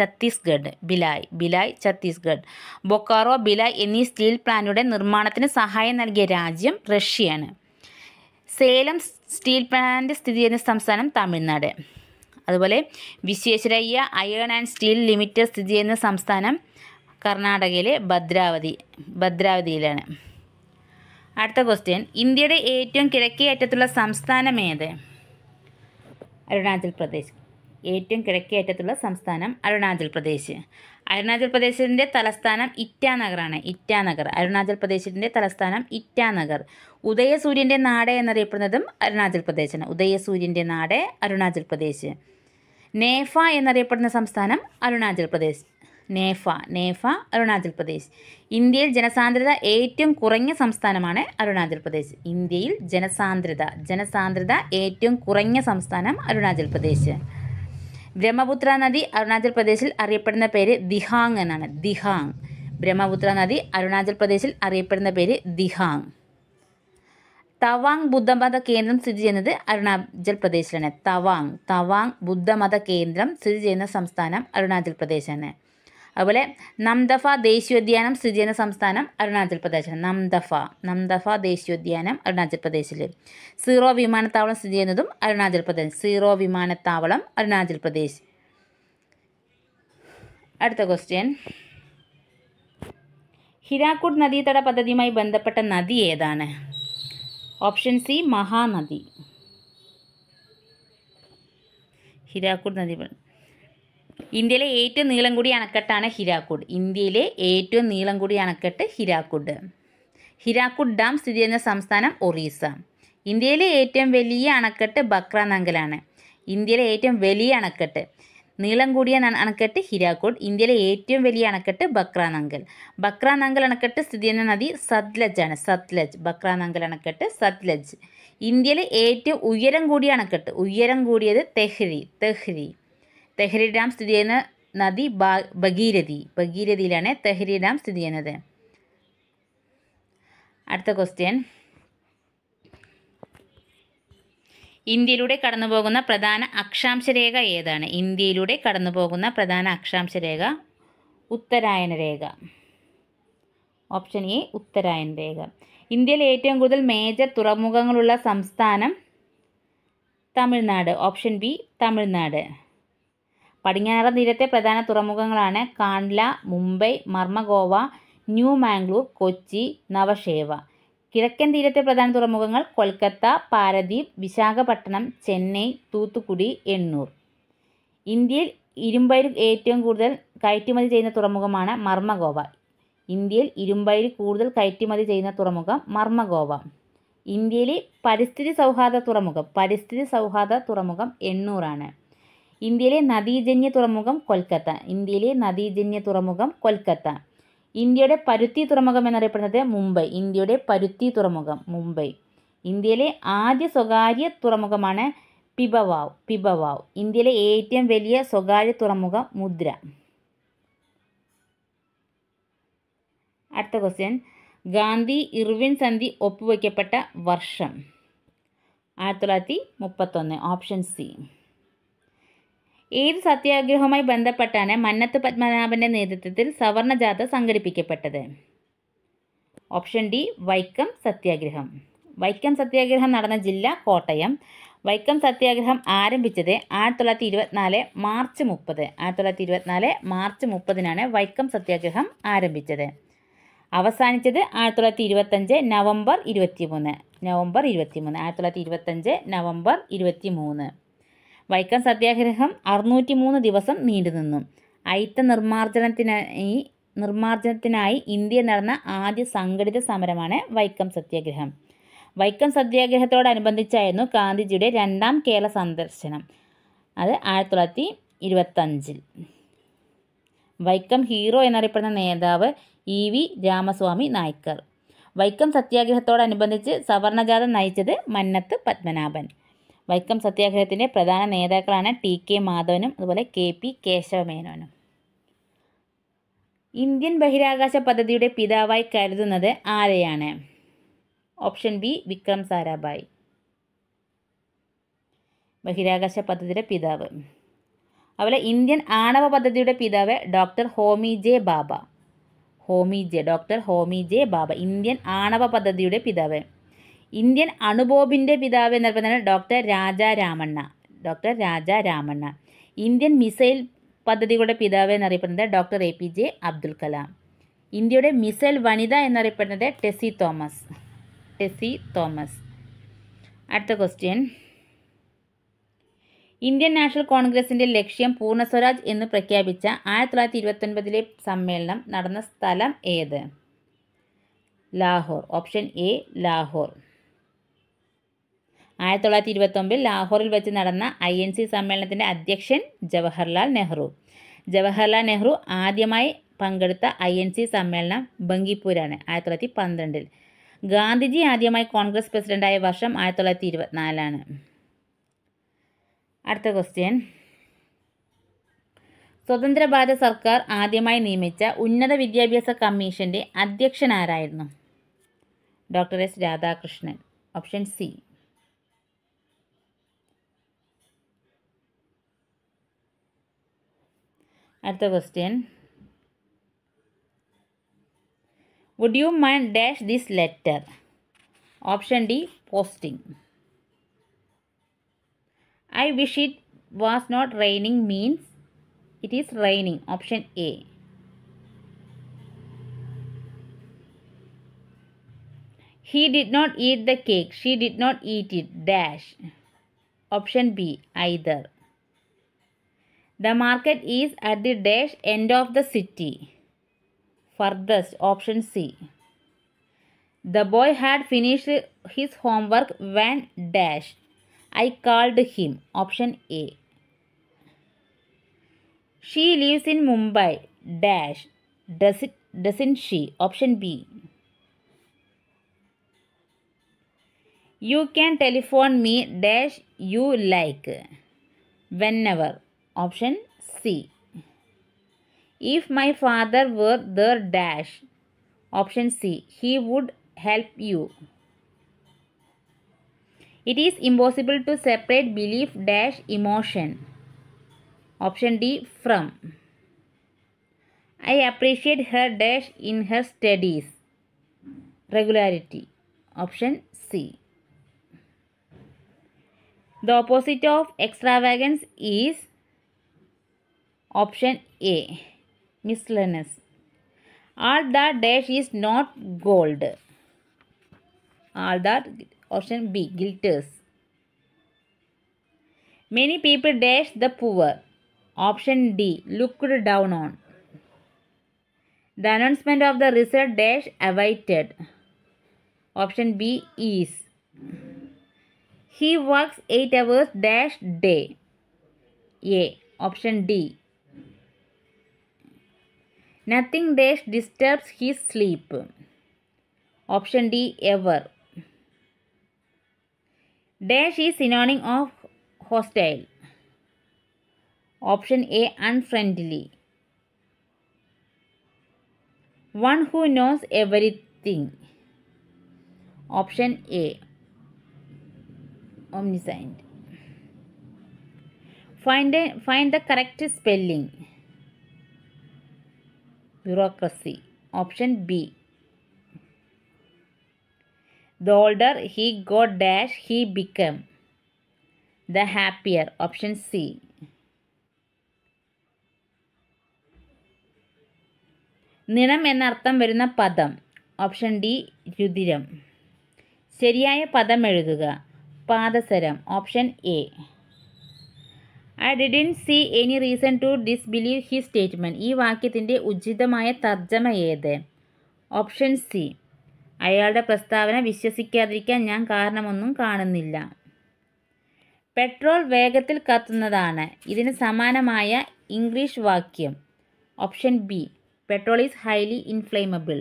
[SPEAKER 1] ഛത്തീസ്ഗഡ് ബിലായ് ബിലായ് ഛത്തീസ്ഗഡ് ബൊക്കാറോ ബിലായ് എന്നീ സ്റ്റീൽ പ്ലാന്റുടെ നിർമ്മാണത്തിന് സഹായം നൽകിയ രാജ്യം റഷ്യയാണ് സേലം സ്റ്റീൽ പ്ലാന്റ് സ്ഥിതി ചെയ്യുന്ന സംസ്ഥാനം തമിഴ്നാട് അതുപോലെ Visvesvaraya iron and steel limited സ്ഥിതി ചെയ്യുന്ന സംസ്ഥാനം കർണാടകയിലെ ഭദ്രാവതി ഭദ്രാവതിയിലാണ് അടുത്ത ക്വസ്റ്റ്യൻ ഇന്ത്യയുടെ ഏറ്റവും കിഴക്കേ അറ്റത്തുള്ള സംസ്ഥാനം ഏത് അരുണാചൽ പ്രദേശ് ഏറ്റവും കിഴക്കേ അറ്റത്തുള്ള സംസ്ഥാനം അരുണാചൽ പ്രദേശ് അരുണാചൽ പ്രദേശിൻ്റെ തലസ്ഥാനം ഇറ്റാനഗറാണ് ഇറ്റാനഗർ അരുണാചൽ പ്രദേശിൻ്റെ തലസ്ഥാനം ഇറ്റാനഗർ ഉദയസൂര്യൻ്റെ നാട് എന്നറിയപ്പെടുന്നതും അരുണാചൽ പ്രദേശാണ് ഉദയസൂര്യൻ്റെ നാട് അരുണാചൽ പ്രദേശ് നേഫ എന്നറിയപ്പെടുന്ന സംസ്ഥാനം അരുണാചൽ പ്രദേശ് നേഫ നേഫ അരുണാചൽ പ്രദേശ് ഇന്ത്യയിൽ ജനസാന്ദ്രത ഏറ്റവും കുറഞ്ഞ സംസ്ഥാനമാണ് അരുണാചൽ പ്രദേശ് ഇന്ത്യയിൽ ജനസാന്ദ്രത ജനസാന്ദ്രത ഏറ്റവും കുറഞ്ഞ സംസ്ഥാനം അരുണാചൽ പ്രദേശ് ബ്രഹ്മപുത്ര നദി അരുണാചൽ പ്രദേശിൽ അറിയപ്പെടുന്ന പേര് ദിഹാങ് എന്നാണ് ദിഹാങ് ബ്രഹ്മപുത്ര നദി അരുണാചൽ പ്രദേശിൽ അറിയപ്പെടുന്ന പേര് ദിഹാങ് തവാങ് ബുദ്ധമത കേന്ദ്രം സ്ഥിതി ചെയ്യുന്നത് അരുണാചൽ പ്രദേശിലാണ് തവാങ് തവാങ് ബുദ്ധമത കേന്ദ്രം സ്ഥിതി ചെയ്യുന്ന സംസ്ഥാനം അരുണാചൽ പ്രദേശാണ് അതുപോലെ നംദഫ ദേശീയോദ്യാനം സ്ഥിതി ചെയ്യുന്ന സംസ്ഥാനം അരുണാചൽ പ്രദേശാണ് നംദഫ നംദഫ ദേശീയോദ്യാനം അരുണാചൽ പ്രദേശിൽ സീറോ വിമാനത്താവളം സ്ഥിതി ചെയ്യുന്നതും അരുണാചൽ പ്രദേശ് സീറോ വിമാനത്താവളം അരുണാചൽ പ്രദേശ് അടുത്ത ക്വസ്റ്റ്യൻ ഹിരാക്കുഡ് നദീതട പദ്ധതിയുമായി ബന്ധപ്പെട്ട നദി ഏതാണ് ഓപ്ഷൻ സി മഹാനദി ഹിരാക്കുഡ് നദി ഇന്ത്യയിലെ ഏറ്റവും നീളം കൂടിയ അണക്കെട്ടാണ് ഹിരാക്കുഡ് ഇന്ത്യയിലെ ഏറ്റവും നീളം കൂടിയ അണക്കെട്ട് ഹിരാക്കുഡ് ഹിരാക്കുഡ് ഡാം സ്ഥിതി ചെയ്യുന്ന സംസ്ഥാനം ഒറീസ ഇന്ത്യയിലെ ഏറ്റവും വലിയ അണക്കെട്ട് നങ്കലാണ് ഇന്ത്യയിലെ ഏറ്റവും വലിയ അണക്കെട്ട് നീളം കൂടിയ അണക്കെട്ട് ഹിരാക്കുഡ് ഇന്ത്യയിലെ ഏറ്റവും വലിയ അണക്കെട്ട് ബക്ര നങ്കൽ അണക്കെട്ട് സ്ഥിതി ചെയ്യുന്ന നദി സത്ലജ് ആണ് സത്ലജ് നങ്കൽ അണക്കെട്ട് സത്ലജ് ഇന്ത്യയിലെ ഏറ്റവും ഉയരം കൂടിയ അണക്കെട്ട് ഉയരം കൂടിയത് തെഹ്രി തെഹ്രി തെഹരി ഡാം സ്ഥിതി ചെയ്യുന്ന നദി ഭഗീരഥി ഭഗീരഥിയിലാണ് തെഹരി ഡാം സ്ഥിതി ചെയ്യുന്നത് അടുത്ത ക്വസ്റ്റ്യൻ ഇന്ത്യയിലൂടെ കടന്നുപോകുന്ന പ്രധാന അക്ഷാംശരേഖ ഏതാണ് ഇന്ത്യയിലൂടെ കടന്നുപോകുന്ന പ്രധാന അക്ഷാംശരേഖ ഉത്തരായന രേഖ ഓപ്ഷൻ എ ഉത്തരായന രേഖ ഇന്ത്യയിൽ ഏറ്റവും കൂടുതൽ മേജർ തുറമുഖങ്ങളുള്ള സംസ്ഥാനം തമിഴ്നാട് ഓപ്ഷൻ ബി തമിഴ്നാട് പടിഞ്ഞാറൻ തീരത്തെ പ്രധാന തുറമുഖങ്ങളാണ് കാൺല മുംബൈ മർമഗോവ ന്യൂ മാംഗ്ലൂർ കൊച്ചി നവഷേവ കിഴക്കൻ തീരത്തെ പ്രധാന തുറമുഖങ്ങൾ കൊൽക്കത്ത പാരദീപ് വിശാഖപട്ടണം ചെന്നൈ തൂത്തുക്കുടി എണ്ണൂർ ഇന്ത്യയിൽ ഇരുമ്പയിര് ഏറ്റവും കൂടുതൽ കയറ്റുമതി ചെയ്യുന്ന തുറമുഖമാണ് മർമഗോവ ഇന്ത്യയിൽ ഇരുമ്പയിര് കൂടുതൽ കയറ്റുമതി ചെയ്യുന്ന തുറമുഖം മർമഗോവ ഇന്ത്യയിലെ പരിസ്ഥിതി സൗഹാർദ്ദ തുറമുഖം പരിസ്ഥിതി സൗഹാർദ്ദ തുറമുഖം എണ്ണൂറാണ് ഇന്ത്യയിലെ നദീജന്യ തുറമുഖം കൊൽക്കത്ത ഇന്ത്യയിലെ നദീജന്യ തുറമുഖം കൊൽക്കത്ത ഇന്ത്യയുടെ പരുത്തി തുറമുഖം എന്നറിയപ്പെടുന്നത് മുംബൈ ഇന്ത്യയുടെ പരുത്തി തുറമുഖം മുംബൈ ഇന്ത്യയിലെ ആദ്യ സ്വകാര്യ തുറമുഖമാണ് പിബവാവ് പിബവാവ് ഇന്ത്യയിലെ ഏറ്റവും വലിയ സ്വകാര്യ തുറമുഖം മുദ്ര അടുത്ത ക്വസ്റ്റ്യൻ ഗാന്ധി ഇർവിൻ സന്ധി ഒപ്പുവയ്ക്കപ്പെട്ട വർഷം ആയിരത്തി തൊള്ളായിരത്തി മുപ്പത്തൊന്ന് ഓപ്ഷൻ സി ഏത് സത്യാഗ്രഹവുമായി ബന്ധപ്പെട്ടാണ് മന്നത്ത് പത്മനാഭന്റെ നേതൃത്വത്തിൽ സവർണ ജാഥ സംഘടിപ്പിക്കപ്പെട്ടത് ഓപ്ഷൻ ഡി വൈക്കം സത്യാഗ്രഹം വൈക്കം സത്യാഗ്രഹം നടന്ന ജില്ല കോട്ടയം വൈക്കം സത്യാഗ്രഹം ആരംഭിച്ചത് ആയിരത്തി തൊള്ളായിരത്തി ഇരുപത്തിനാല് മാർച്ച് മുപ്പത് ആയിരത്തി തൊള്ളായിരത്തി ഇരുപത്തിനാല് മാർച്ച് മുപ്പതിനാണ് വൈക്കം സത്യാഗ്രഹം ആരംഭിച്ചത് അവസാനിച്ചത് ആയിരത്തി തൊള്ളായിരത്തി ഇരുപത്തഞ്ച് നവംബർ ഇരുപത്തി മൂന്ന് നവംബർ ഇരുപത്തി മൂന്ന് ആയിരത്തി തൊള്ളായിരത്തി ഇരുപത്തഞ്ച് നവംബർ ഇരുപത്തി മൂന്ന് വൈക്കം സത്യാഗ്രഹം അറുന്നൂറ്റി മൂന്ന് ദിവസം നീണ്ടുനിന്നു അയിത്ത നിർമ്മാർജ്ജനത്തിനായി നിർമ്മാർജ്ജനത്തിനായി ഇന്ത്യ നടന്ന ആദ്യ സംഘടിത സമരമാണ് വൈക്കം സത്യാഗ്രഹം വൈക്കം സത്യാഗ്രഹത്തോടനുബന്ധിച്ചായിരുന്നു ഗാന്ധിജിയുടെ രണ്ടാം കേരള സന്ദർശനം അത് ആയിരത്തി തൊള്ളായിരത്തി ഇരുപത്തഞ്ചിൽ വൈക്കം ഹീറോ എന്നറിയപ്പെടുന്ന നേതാവ് ഇ വി രാമസ്വാമി നായ്ക്കർ വൈക്കം സത്യാഗ്രഹത്തോടനുബന്ധിച്ച് സവർണജാഥ നയിച്ചത് മന്നത്ത് പത്മനാഭൻ വൈക്കം സത്യാഗ്രഹത്തിൻ്റെ പ്രധാന നേതാക്കളാണ് ടി കെ മാധവനും അതുപോലെ കെ പി കേശവമേനോനും ഇന്ത്യൻ ബഹിരാകാശ പദ്ധതിയുടെ പിതാവായി കരുതുന്നത് ആരെയാണ് ഓപ്ഷൻ ബി വിക്രം സാരാഭായ് ബഹിരാകാശ പദ്ധതിയുടെ പിതാവ് അതുപോലെ ഇന്ത്യൻ ആണവ പദ്ധതിയുടെ പിതാവ് doctor Homi J Bhabha Homi J doctor Homi J Bhabha Indian ആണവ പദ്ധതിയുടെ പിതാവ് ഇന്ത്യൻ അണുബോബിൻ്റെ പിതാവ് പറയുന്നത് doctor Raja Ramanna doctor Raja Ramanna Indian missile പദ്ധതികളുടെ പിതാവ് എന്നറിയപ്പെടുന്നത് doctor A P J Abdul Kalam ഇന്ത്യയുടെ മിസൈൽ വനിത എന്നറിയപ്പെടുന്നത് ടെസി തോമസ് ടെസി തോമസ് അടുത്ത ക്വസ്റ്റ്യൻ ഇന്ത്യൻ നാഷണൽ കോൺഗ്രസിൻ്റെ ലക്ഷ്യം പൂർണ്ണ സ്വരാജ് എന്ന് പ്രഖ്യാപിച്ച ആയിരത്തി തൊള്ളായിരത്തി ഇരുപത്തൊൻപതിലെ സമ്മേളനം നടന്ന സ്ഥലം ഏത് ലാഹോർ ഓപ്ഷൻ എ ലാഹോർ ആയിരത്തി തൊള്ളായിരത്തി ഇരുപത്തൊമ്പതിൽ ലാഹോറിൽ വെച്ച് നടന്ന ഐ എൻ സി സമ്മേളനത്തിൻ്റെ അധ്യക്ഷൻ ജവഹർലാൽ നെഹ്റു ജവഹർലാൽ നെഹ്റു ആദ്യമായി പങ്കെടുത്ത ഐ എൻ സി സമ്മേളനം ബങ്കിപ്പൂരാണ് ആയിരത്തി തൊള്ളായിരത്തി പന്ത്രണ്ടിൽ ഗാന്ധിജി ആദ്യമായി കോൺഗ്രസ് പ്രസിഡൻ്റായ വർഷം ആയിരത്തി തൊള്ളായിരത്തി ഇരുപത്തിനാലാണ് അടുത്ത ക്വസ്റ്റ്യൻ സ്വതന്ത്ര ഭാരത സർക്കാർ ആദ്യമായി നിയമിച്ച ഉന്നത വിദ്യാഭ്യാസ കമ്മീഷൻ്റെ അധ്യക്ഷൻ ആരായിരുന്നു doctor S Radhakrishnan option C അടുത്ത question would you mind dash this letter option D posting I wish it was not raining means it is raining option A he did not eat the cake she did not eat it dash option B either the market is at the dash end of the city. Furthest, option C. The boy had finished his homework when dash. I called him, option A. She lives in Mumbai, dash. Does it, doesn't she, option B. You can telephone me dash you like whenever Option C. If my father were the dash. Option C. He would help you. It is impossible to separate belief dash emotion. Option D. From. I appreciate her dash in her studies. Regularity. Option C. The opposite of extravagance is Option A Miscellaneous All that dash is not gold. All that option B glitters. Many people dash the poor. Option D looked down on. The announcement of the result dash awaited. Option B is. He works 8 hours dash day. A. Option D. Nothing dash disturbs his sleep. Option D ever. Dash is synonym of hostile. Option A unfriendly. One who knows everything. Option A omniscient. Find, a, find the correct spelling. Bureaucracy option B the older he got dash he become the happier option C നിണം എന്നർത്ഥം വരുന്ന പദം option D രുതിരം ശരിയായ പദം എഴുതുക പാദസരം option A I didn't see any reason to disbelieve his statement ഈ വാക്യത്തിൻ്റെ ഉചിതമായ തർജ്ജമ ഏത് ഓപ്ഷൻ സി അയാളുടെ പ്രസ്താവന വിശ്വസിക്കാതിരിക്കാൻ ഞാൻ കാരണമൊന്നും കാണുന്നില്ല പെട്രോൾ വേഗത്തിൽ കത്തുന്നതാണ് ഇതിന് സമാനമായ ഇംഗ്ലീഷ് വാക്യം option B petrol is highly inflammable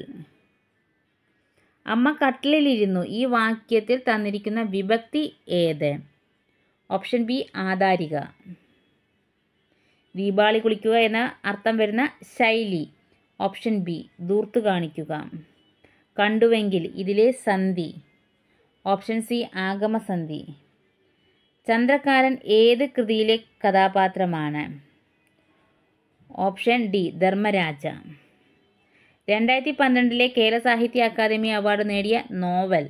[SPEAKER 1] അമ്മ കട്ടിലിരുന്നു ഈ വാക്യത്തിൽ തന്നിരിക്കുന്ന വിഭക്തി ഏത് ഓപ്ഷൻ ബി ആധാരിക ദീപാളി കുളിക്കുക എന്ന അർത്ഥം വരുന്ന ശൈലി ഓപ്ഷൻ ബി ദൂർത്ത് കാണിക്കുക കണ്ടുവെങ്കിൽ ഇതിലെ സന്ധി ഓപ്ഷൻ സി ആഗമസന്ധി ചന്ദ്രക്കാരൻ ഏത് കൃതിയിലെ കഥാപാത്രമാണ് ഓപ്ഷൻ ഡി ധർമ്മരാജ രണ്ടായിരത്തി പന്ത്രണ്ടിലെ കേരള സാഹിത്യ അക്കാദമി അവാർഡ് നേടിയ novel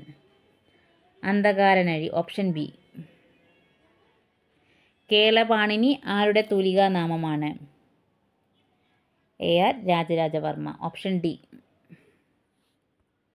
[SPEAKER 1] Andhakaranazhi option B Kerala Panini ആരുടെ തൂലികാനാമമാണ് A R Raja Raja Varma option D